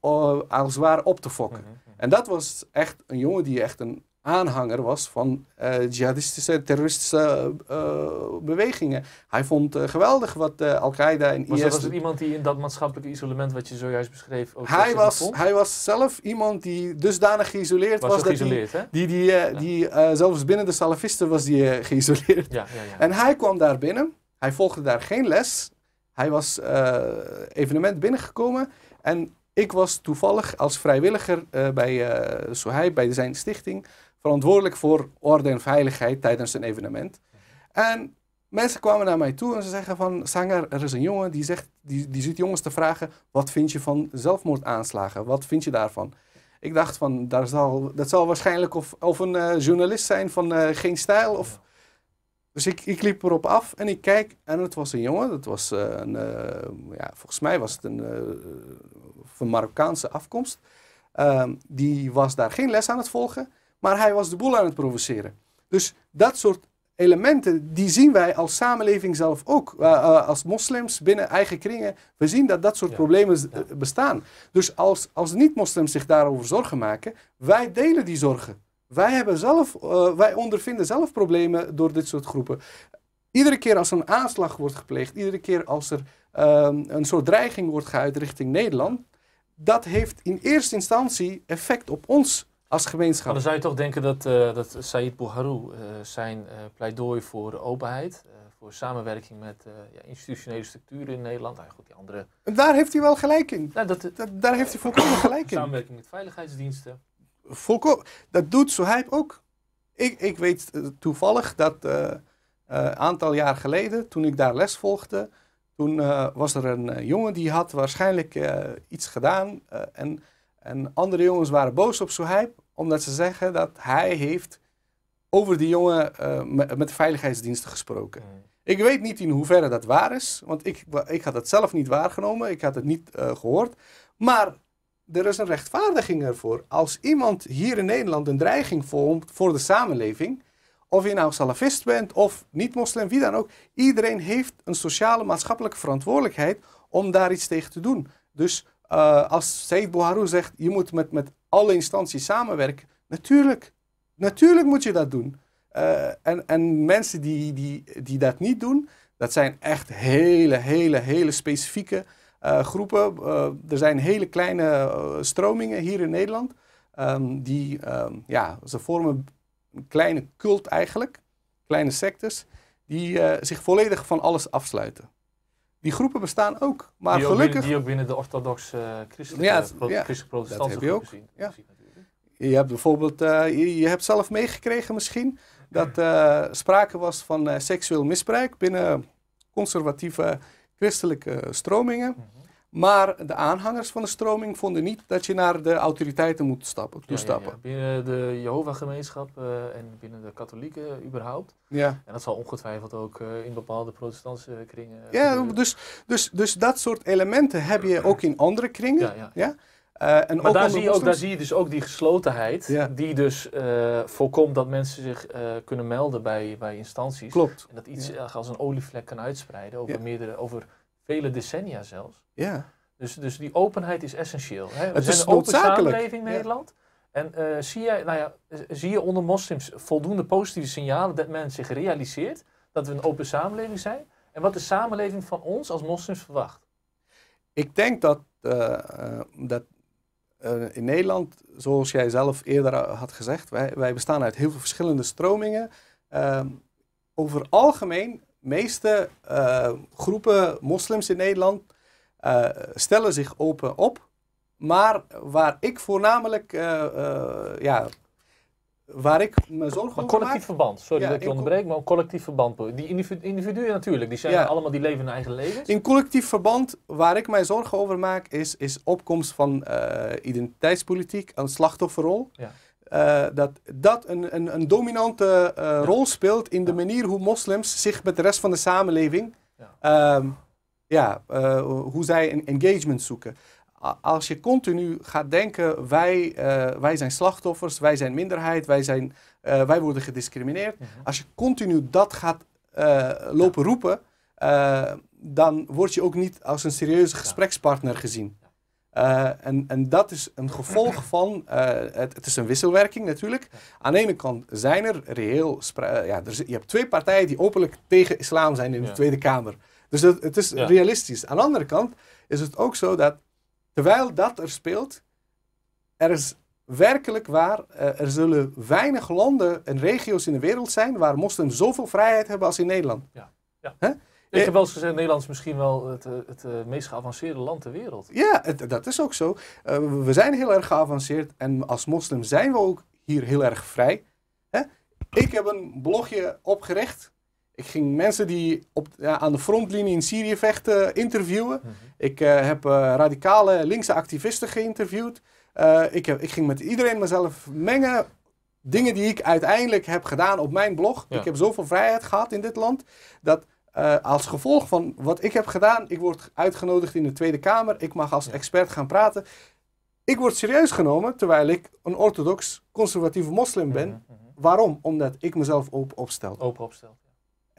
als het ware op te fokken. Mhm, mhm. En dat was echt een jongen die echt een aanhanger was van uh, jihadistische, terroristische eh, eh, bewegingen. Hij vond geweldig wat Al-Qaeda en was IS... Was het iemand die in dat maatschappelijke isolement wat je zojuist beschreef... Ook hij, was, hij was zelf iemand die dusdanig geïsoleerd was... was dat die, die, die, die zelfs binnen de salafisten was die geïsoleerd. Ja, ja, en hij kwam daar binnen... Hij volgde daar geen les. Hij was eh, evenement binnengekomen. En ik was toevallig als vrijwilliger eh, bij uh, bij zijn stichting, verantwoordelijk voor orde en veiligheid tijdens een evenement. En mensen kwamen naar mij toe en ze zeggen van, Sanger, er is een jongen die, zegt, die, die ziet jongens te vragen, wat vind je van zelfmoordaanslagen? Wat vind je daarvan? Ik dacht van, daar zal, dat zal waarschijnlijk of, of een journalist zijn van Geen Stijl of dus ik, ik liep erop af en ik kijk en het was een jongen. Dat was eh, een, eh, ja, volgens mij was het een eh, van Marokkaanse afkomst. Ehm, die was daar geen les aan het volgen, maar hij was de boel aan het provoceren. Dus dat soort elementen, die zien wij als samenleving zelf ook. als moslims binnen eigen kringen, we zien dat dat soort problemen bestaan. Dus als, als niet-moslims zich daarover zorgen maken, wij delen die zorgen. Wij, hebben zelf, eh, wij ondervinden zelf problemen door dit soort groepen. Iedere keer als een aanslag wordt gepleegd, iedere keer als er ehm, een soort dreiging wordt geuit richting Nederland, dat heeft in eerste instantie effect op ons als gemeenschap. dan zou je toch denken dat, uh, dat Said Bouharou eh, zijn pleidooi voor openheid, voor samenwerking met ja, institutionele structuren in Nederland, nou, goed, die andere... Daar heeft hij wel gelijk in. Nou, dat, daar heeft hij volkomen gelijk in. Samenwerking met veiligheidsdiensten dat doet Suhaib ook. Ik, ik weet eh, toevallig dat een eh, eh, aantal jaar geleden, toen ik daar les volgde, toen was er een jongen die had waarschijnlijk uh, iets gedaan. en, en andere jongens waren boos op Suhaib omdat ze zeggen dat hij heeft over die jongen met, met de veiligheidsdiensten gesproken. Mm. Ik weet niet in hoeverre dat waar is, want ik, ik had het zelf niet waargenomen, ik had het niet gehoord. Maar er is een rechtvaardiging ervoor. Als iemand hier in Nederland een dreiging vormt voor de samenleving, of je nou salafist bent of niet-moslim, wie dan ook, iedereen heeft een sociale maatschappelijke verantwoordelijkheid om daar iets tegen te doen. Dus eh, als Said Boharu zegt, je moet met, met alle instanties samenwerken, natuurlijk, natuurlijk moet je dat doen. Eh, en, en mensen die, die, die dat niet doen, dat zijn echt hele, hele, hele specifieke eh, groepen. Eh, er zijn hele kleine eh, stromingen hier in Nederland. Ehm, die, ehm, ja, ze vormen een kleine cult eigenlijk. Kleine sectes. Die zich volledig van alles afsluiten. Die groepen bestaan ook. Maar die gelukkig... Ook binnen, die ook binnen de orthodoxe christelijke, ja, Dat heb je ook. gezien. ja. je hebt bijvoorbeeld, je, je hebt zelf meegekregen misschien dat sprake was van seksueel misbruik binnen conservatieve christelijke stromingen. Maar de aanhangers van de stroming vonden niet dat je naar de autoriteiten moet stappen, Ja, Binnen de Jehovah-gemeenschap eh, en binnen de katholieken überhaupt. Ja. En dat zal ongetwijfeld ook eh, in bepaalde protestantse kringen. ja, dus, dus, dus dat soort elementen heb je ook in andere kringen. ja? Uh, en maar daar, zie je ook, zie je dus ook die geslotenheid, die dus eh, voorkomt dat mensen zich eh, kunnen melden bij, bij instanties. Klopt. En dat iets als een olievlek kan uitspreiden over, meerdere, over vele decennia zelfs. Ja. Dus, dus die openheid is essentieel. Hè? We Het zijn een open samenleving Nederland. En zie, je, nou ja, zie je onder moslims voldoende positieve signalen dat men zich realiseert dat we een open samenleving zijn? En wat de samenleving van ons als moslims verwacht? Ik denk dat, dat eh, in Nederland, zoals jij zelf eerder eh, had gezegd, wij, wij bestaan uit heel veel verschillende stromingen. Ehm, over algemeen, meeste eh, groepen moslims in Nederland stellen zich open op. Maar waar ik voornamelijk ja, waar ik me zorgen over collectief verband, sorry dat ik je onderbreek, maar een collectief verband. Die individuen natuurlijk, die zijn allemaal, die leven hun eigen leven. In collectief verband, waar ik mij zorgen over maak, is, is opkomst van eh, identiteitspolitiek, een slachtofferrol. Eh, dat dat een, een, dominante eh, rol speelt in de manier hoe moslims zich met de rest van de samenleving, ja, ehm, hoe zij een engagement zoeken als je continu gaat denken, wij, eh, wij zijn slachtoffers, wij zijn minderheid, wij, zijn, eh, wij worden gediscrimineerd. Mhm. Als je continu dat gaat eh, lopen roepen, dan word je ook niet als een serieuze gesprekspartner gezien. en, en dat is een gevolg van, het, het, is een wisselwerking natuurlijk. Aan de ene kant zijn er reëel, ja, er, je hebt twee partijen die openlijk tegen islam zijn in de Tweede Kamer. Dus dat, het is realistisch. Aan de andere kant is het ook zo dat Terwijl dat er speelt, er is werkelijk waar, eh, er zullen weinig landen en regio's in de wereld zijn waar moslims zoveel vrijheid hebben als in Nederland. Ja. ja. Ik heb eh, wel eens gezegd, Nederland is misschien wel het, eh, het, het meest geavanceerde land ter wereld. Ja, dat is ook zo. we zijn heel erg geavanceerd en als moslim zijn we ook hier heel erg vrij. Ik heb een blogje opgericht. Ik ging mensen die op, ja, aan de frontlinie in Syrië vechten interviewen. Mhm. Ik eh, heb eh, radicale linkse activisten geïnterviewd. Eh, ik, ik ging met iedereen mezelf mengen. Dingen die ik uiteindelijk heb gedaan op mijn blog. Ik heb zoveel vrijheid gehad in dit land. Dat als gevolg van wat ik heb gedaan, ik word uitgenodigd in de Tweede Kamer, ik mag als expert gaan praten. Ik word serieus genomen terwijl ik een orthodox conservatieve moslim ben. Mhm, mhm. Waarom? Omdat ik mezelf open opstel. Open opstel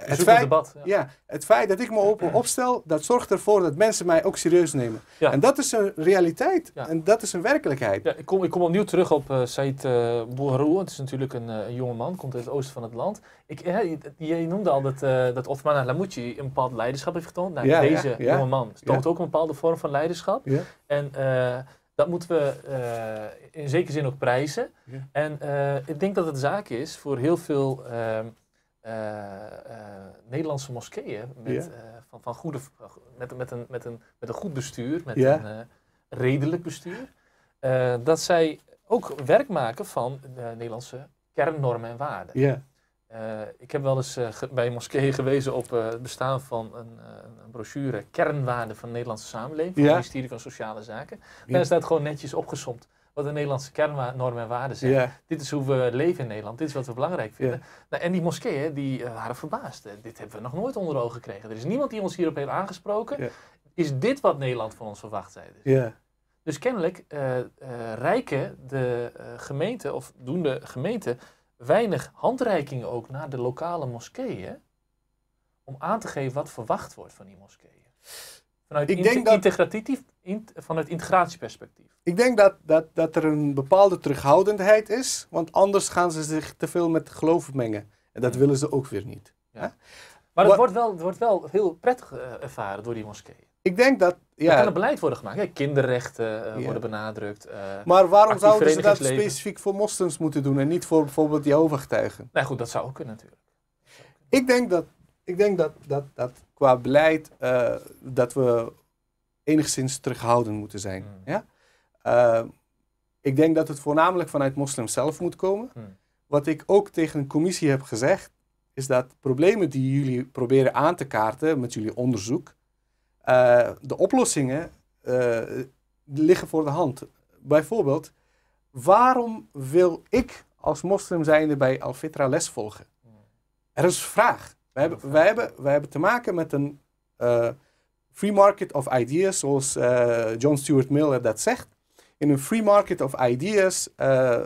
het feit, ja. het feit dat ik me open opstel, dat zorgt ervoor dat mensen mij ook serieus nemen. Ja. En dat is een realiteit en dat is een werkelijkheid. ik, kom, ik kom opnieuw terug op uh, Said uh, Het is natuurlijk een, uh, jonge man, komt uit het oosten van het land. Ik, je, je, noemde al dat, uh, dat Othman lamouchi een bepaald leiderschap heeft getoond. Nou, deze jonge man toont ook een bepaalde vorm van leiderschap. En dat moeten we in zekere zin ook prijzen. En ik denk dat het zaak is voor heel veel ehm, eh, eh, Nederlandse moskeeën met, eh, van, van goede, met, met, een, met, een, met een goed bestuur, met een redelijk bestuur, dat zij ook werk maken van Nederlandse kernnormen en waarden. ik heb wel eens bij moskeeën gewezen op het bestaan van een, een, brochure Kernwaarden van de Nederlandse Samenleving, van het ministerie van Sociale Zaken. Daar staat gewoon netjes opgesomd wat de Nederlandse kernnormen en waarden zijn. Dit is hoe we leven in Nederland, dit is wat we belangrijk vinden. Nou, en die moskeeën die eh, waren verbaasd. Eh, dit hebben we nog nooit onder ogen gekregen. Er is niemand die ons hierop heeft aangesproken. Is dit wat Nederland van ons verwacht, zeiden ze. Dus kennelijk uh, reiken de gemeente, of doen de gemeente, weinig handreikingen ook naar de lokale moskeeën. Om aan te geven wat verwacht wordt van die moskeeën. Vanuit Ik denk dat... integratief van het integratieperspectief? Ik denk dat, dat, dat er een bepaalde terughoudendheid is, want anders gaan ze zich te veel met geloof mengen. En dat willen ze ook weer niet. Ja. Maar het, wordt wel, het wordt wel heel prettig eh, ervaren door die moskeeën. Ik denk dat... Ja. Er kan een beleid worden gemaakt. kinderrechten eh, worden benadrukt. Eh, maar waarom zouden ze dat specifiek voor moslims moeten doen en niet voor bijvoorbeeld Jehovah-getuigen? Nou goed, dat zou ook kunnen natuurlijk. Ik denk dat, ik denk dat, dat, dat qua beleid dat we enigszins terughoudend moeten zijn. Hmm. Ja? Ehm, ik denk dat het voornamelijk vanuit moslims zelf moet komen. Hmm. Wat ik ook tegen een commissie heb gezegd, is dat problemen die jullie proberen aan te kaarten met jullie onderzoek, eh, de oplossingen eh, liggen voor de hand. Bijvoorbeeld, waarom wil ik als moslim zijnde bij al les volgen? Mm. Er is vraag. We hebben, wij, hebben, wij hebben te maken met een eh, Free market of ideas, zoals eh, John Stuart Mill dat zegt. In een free market of ideas, eh,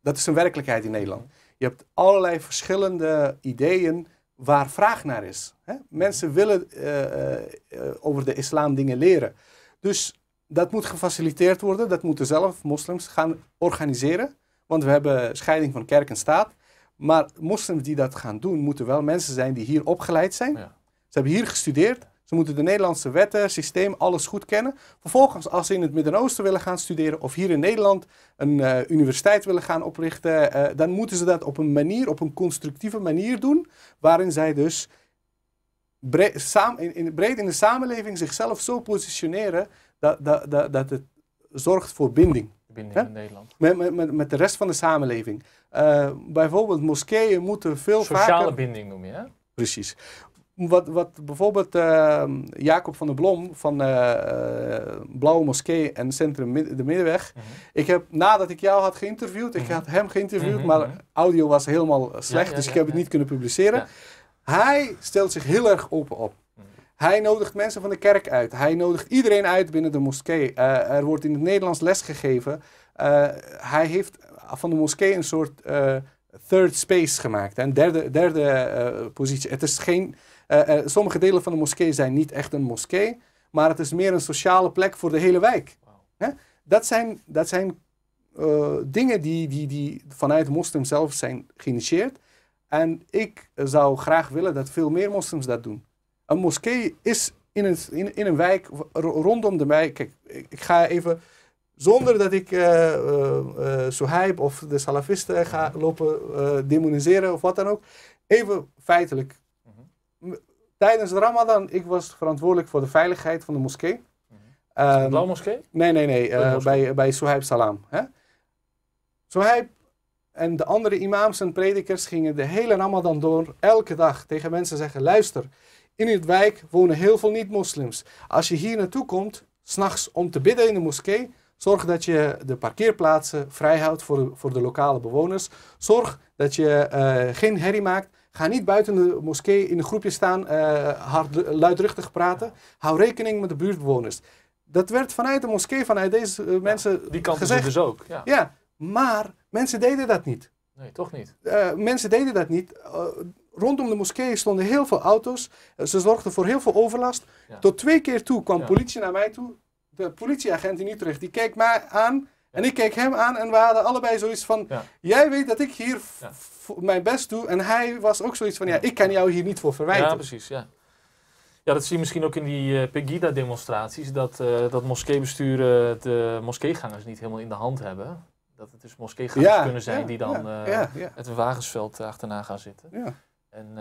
dat is een werkelijkheid in Nederland. Je hebt allerlei verschillende ideeën waar vraag naar is. Hè? Mensen willen eh, over de islam dingen leren. Dus dat moet gefaciliteerd worden. Dat moeten zelf moslims gaan organiseren. Want we hebben scheiding van kerk en staat. Maar moslims die dat gaan doen, moeten wel mensen zijn die hier opgeleid zijn. Ze hebben hier gestudeerd. Ze moeten de Nederlandse wetten, systeem, alles goed kennen. Vervolgens, als ze in het Midden-Oosten willen gaan studeren of hier in Nederland een eh, universiteit willen gaan oprichten, eh, dan moeten ze dat op een manier, op een constructieve manier doen, waarin zij dus breed, in, in, breed in de samenleving zichzelf zo positioneren dat, dat, dat, dat het zorgt voor binding. Binding in Nederland. Met, met, met de rest van de samenleving. Eh, bijvoorbeeld moskeeën moeten veel Sociale vaker... Sociale binding noem je, hè? Precies wat, wat bijvoorbeeld ehm, Jacob van der Blom van eh, eh, Blauwe Moskee en Centrum de Middenweg. Mhm. Ik heb, nadat ik jou had geïnterviewd, ik mhm. had hem geïnterviewd, mhm. maar audio was helemaal slecht, dus ik heb het niet kunnen publiceren. Hij stelt zich heel erg open op. Hij nodigt mensen van de kerk uit. Hij nodigt iedereen uit binnen de moskee. Eh, er wordt in het Nederlands les gegeven. hij heeft van de moskee een soort third space gemaakt. Een derde, derde positie. Het is geen eh, eh, sommige delen van de moskee zijn niet echt een moskee, maar het is meer een sociale plek voor de hele wijk. Dat zijn, dat zijn eh, dingen die, die, die vanuit moslims zelf zijn geïnitieerd. En ik zou graag willen dat veel meer moslims dat doen. Een moskee is in een, in, in een wijk, rondom de wijk. Kijk, ik, ga even, zonder dat ik uh, uh, of de salafisten ga lopen demoniseren of wat dan ook, even feitelijk tijdens de Ramadan, ik was verantwoordelijk voor de veiligheid van de moskee. Um, blauwe moskee? Nee, nee, nee. Eh, bij, bij Suhaib Salam. Hè? en de andere imams en predikers gingen de hele Ramadan door, elke dag tegen mensen zeggen: luister, in het wijk wonen heel veel niet-moslims. Als je hier naartoe komt, s'nachts om te bidden in de moskee, zorg dat je de parkeerplaatsen vrijhoudt voor, voor de lokale bewoners. Zorg dat je eh, geen herrie maakt. Ga niet buiten de moskee in een groepje staan, eh, hard, luidruchtig praten. Hou rekening met de buurtbewoners. Dat werd vanuit de moskee, vanuit deze eh, mensen Die kant gezegd. dus ook. Ja. maar mensen deden dat niet. Nee, toch niet. Eh, mensen deden dat niet rondom de moskee stonden heel veel auto's. Ze zorgden voor heel veel overlast. Tot twee keer toe kwam politie naar mij toe. De politieagent in Utrecht, die keek mij aan. En ik keek hem aan. En we hadden allebei zoiets van... Jij weet dat ik hier mijn best doe. En hij was ook zoiets van, ja, ik kan jou hier niet voor verwijten. Ja, precies, ja. Ja, dat zie je misschien ook in die eh, Pegida-demonstraties, dat, uh, dat moskeebesturen de moskeegangers niet helemaal in de hand hebben. Dat het dus moskeegangers kunnen zijn die dan eh, het wagensveld achterna gaan zitten. En,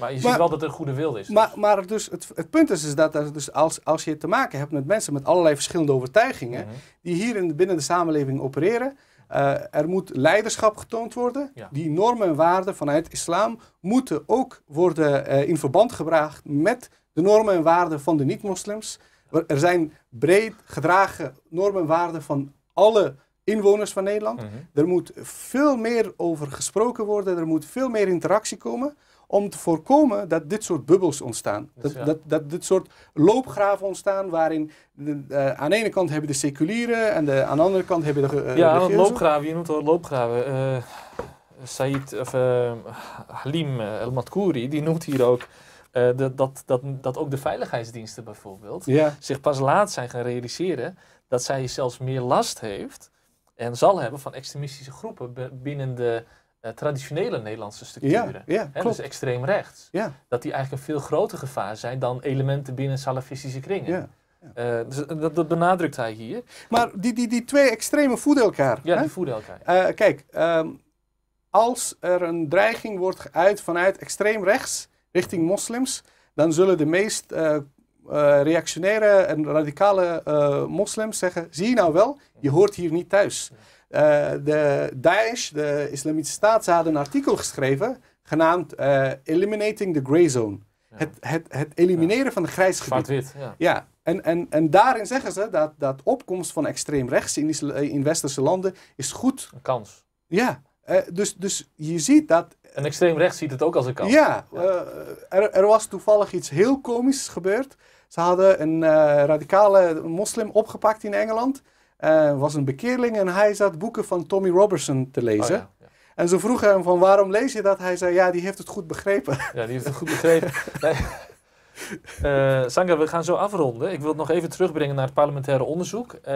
maar je ziet wel dat er goede wil is. Maar, dus. maar dus het, het punt is, dat, dus als, als je te maken hebt met mensen met allerlei verschillende overtuigingen, mhm. die hier in, binnen de samenleving opereren, eh, er moet leiderschap getoond worden. Die normen en waarden vanuit islam moeten ook worden eh, in verband gebracht met de normen en waarden van de niet-moslims. Er zijn breed gedragen normen en waarden van alle inwoners van Nederland. Mhm. Er moet veel meer over gesproken worden, er moet veel meer interactie komen om te voorkomen dat dit soort bubbels ontstaan. Dat, dat, dat dit soort loopgraven ontstaan waarin eh, eh, aan de ene kant hebben de seculieren en de, aan de andere kant hebben de eh, Ja, loopgraven, je noemt al loopgraven. Uh, Said, of, Halim El-Matkouri, die noemt hier ook... dat, dat, dat, dat ook de veiligheidsdiensten bijvoorbeeld zich pas laat zijn gaan realiseren dat zij zelfs meer last heeft en zal hebben van extremistische groepen binnen de eh, traditionele Nederlandse structuren. Ja, ja, dus extreem rechts. Ja. Dat die eigenlijk een veel groter gevaar zijn dan elementen binnen salafistische kringen. Eh, dus eh, dat, benadrukt hij hier. Maar die, die, die twee extremen voeden elkaar. Ja, die voeden elkaar. kijk, ehm, als er een dreiging wordt geuit vanuit extreem rechts richting moslims, dan zullen de meest uh, reactionaire en radicale moslims zeggen: zie je nou wel, je hoort hier niet thuis. Eh, de Daesh, de Islamitische Staat, ze hadden een artikel geschreven genaamd eh, Eliminating the Grey Zone. Het, het, het, elimineren van de grijsgebied. zwart ja. ja. En, en, en daarin zeggen ze dat, dat opkomst van extreem rechts in, eh, in westerse landen is goed. Een kans. Ja, dus, dus je ziet dat... En extreem rechts ziet het ook als een kans. Ja, er, er was toevallig iets heel komisch gebeurd. Ze hadden een radicale moslim opgepakt in Engeland uh, was een bekeerling en hij zat boeken van Tommy Robertson te oh, lezen. En ze vroegen hem van waarom lees je dat? Hij zei ja, die heeft het goed begrepen. Ja, die heeft het goed begrepen. nee. Eh, we gaan zo afronden. Ik wil het nog even terugbrengen naar het parlementaire onderzoek. Eh,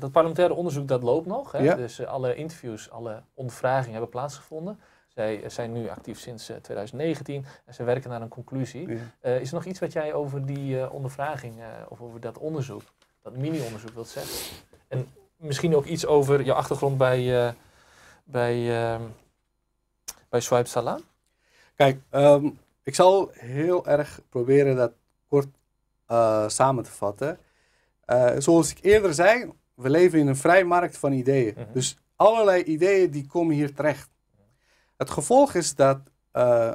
dat parlementaire onderzoek dat loopt nog. Hè? Dus alle interviews, alle ondervragingen hebben plaatsgevonden. Zij zijn nu actief sinds 2019 en ze werken naar een conclusie. is er nog iets wat jij over die ondervraging of over dat onderzoek, dat mini-onderzoek wilt zeggen? En misschien ook iets over je achtergrond bij, uh, bij, ehm, bij Swipe Kijk, ehm, ik zal heel erg proberen dat kort eh, samen te vatten. Eh, zoals ik eerder zei, we leven in een vrij markt van ideeën. Mhm. Dus allerlei ideeën die komen hier terecht. Het gevolg is dat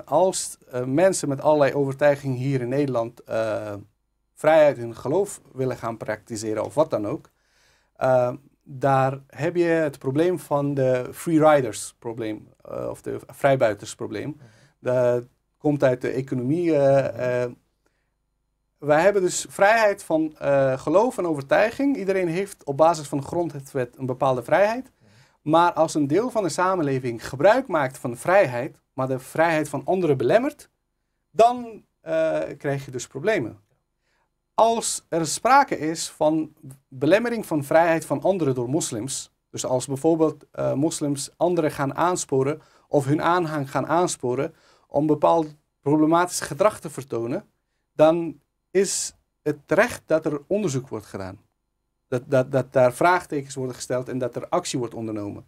als mensen met allerlei overtuigingen hier in Nederland vrijheid hun geloof willen gaan praktiseren of wat dan ook, Ehm, daar heb je het probleem van de riders probleem, eh, of de probleem. Mhm. Dat komt uit de economie. Eh, eh. wij hebben dus vrijheid van geloof en overtuiging. Iedereen heeft op basis van de grondwet een bepaalde vrijheid. Mhm. Maar als een deel van de samenleving gebruik maakt van de vrijheid, maar de vrijheid van anderen belemmert, dan krijg je dus problemen als er sprake is van belemmering van vrijheid van anderen door moslims, dus als bijvoorbeeld eh, moslims anderen gaan aansporen of hun aanhang gaan aansporen om bepaald problematisch gedrag te vertonen, dan is het terecht dat er onderzoek wordt gedaan. Dat, dat, dat daar vraagtekens worden gesteld en dat er actie wordt ondernomen.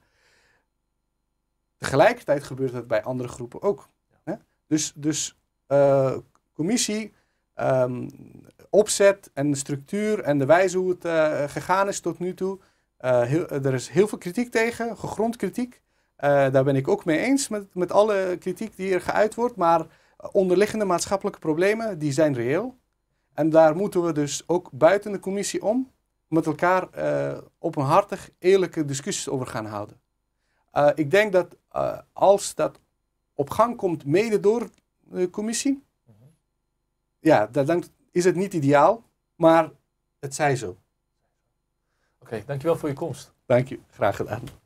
Tegelijkertijd gebeurt dat bij andere groepen ook. Hè? Dus, dus eh, commissie Ehm, opzet en de structuur en de wijze hoe het eh, gegaan is tot nu toe. Eh, heel, er is heel veel kritiek tegen, gegrond kritiek. Eh, daar ben ik ook mee eens met, met alle kritiek die er geuit wordt. Maar onderliggende maatschappelijke problemen, die zijn reëel. En daar moeten we dus ook buiten de commissie om met elkaar uh, openhartig eerlijke discussies over gaan houden. ik denk dat als dat op gang komt, mede door de commissie, ja, dan is het niet ideaal, maar het zij zo. Oké, dankjewel voor je komst. Dank je, graag gedaan.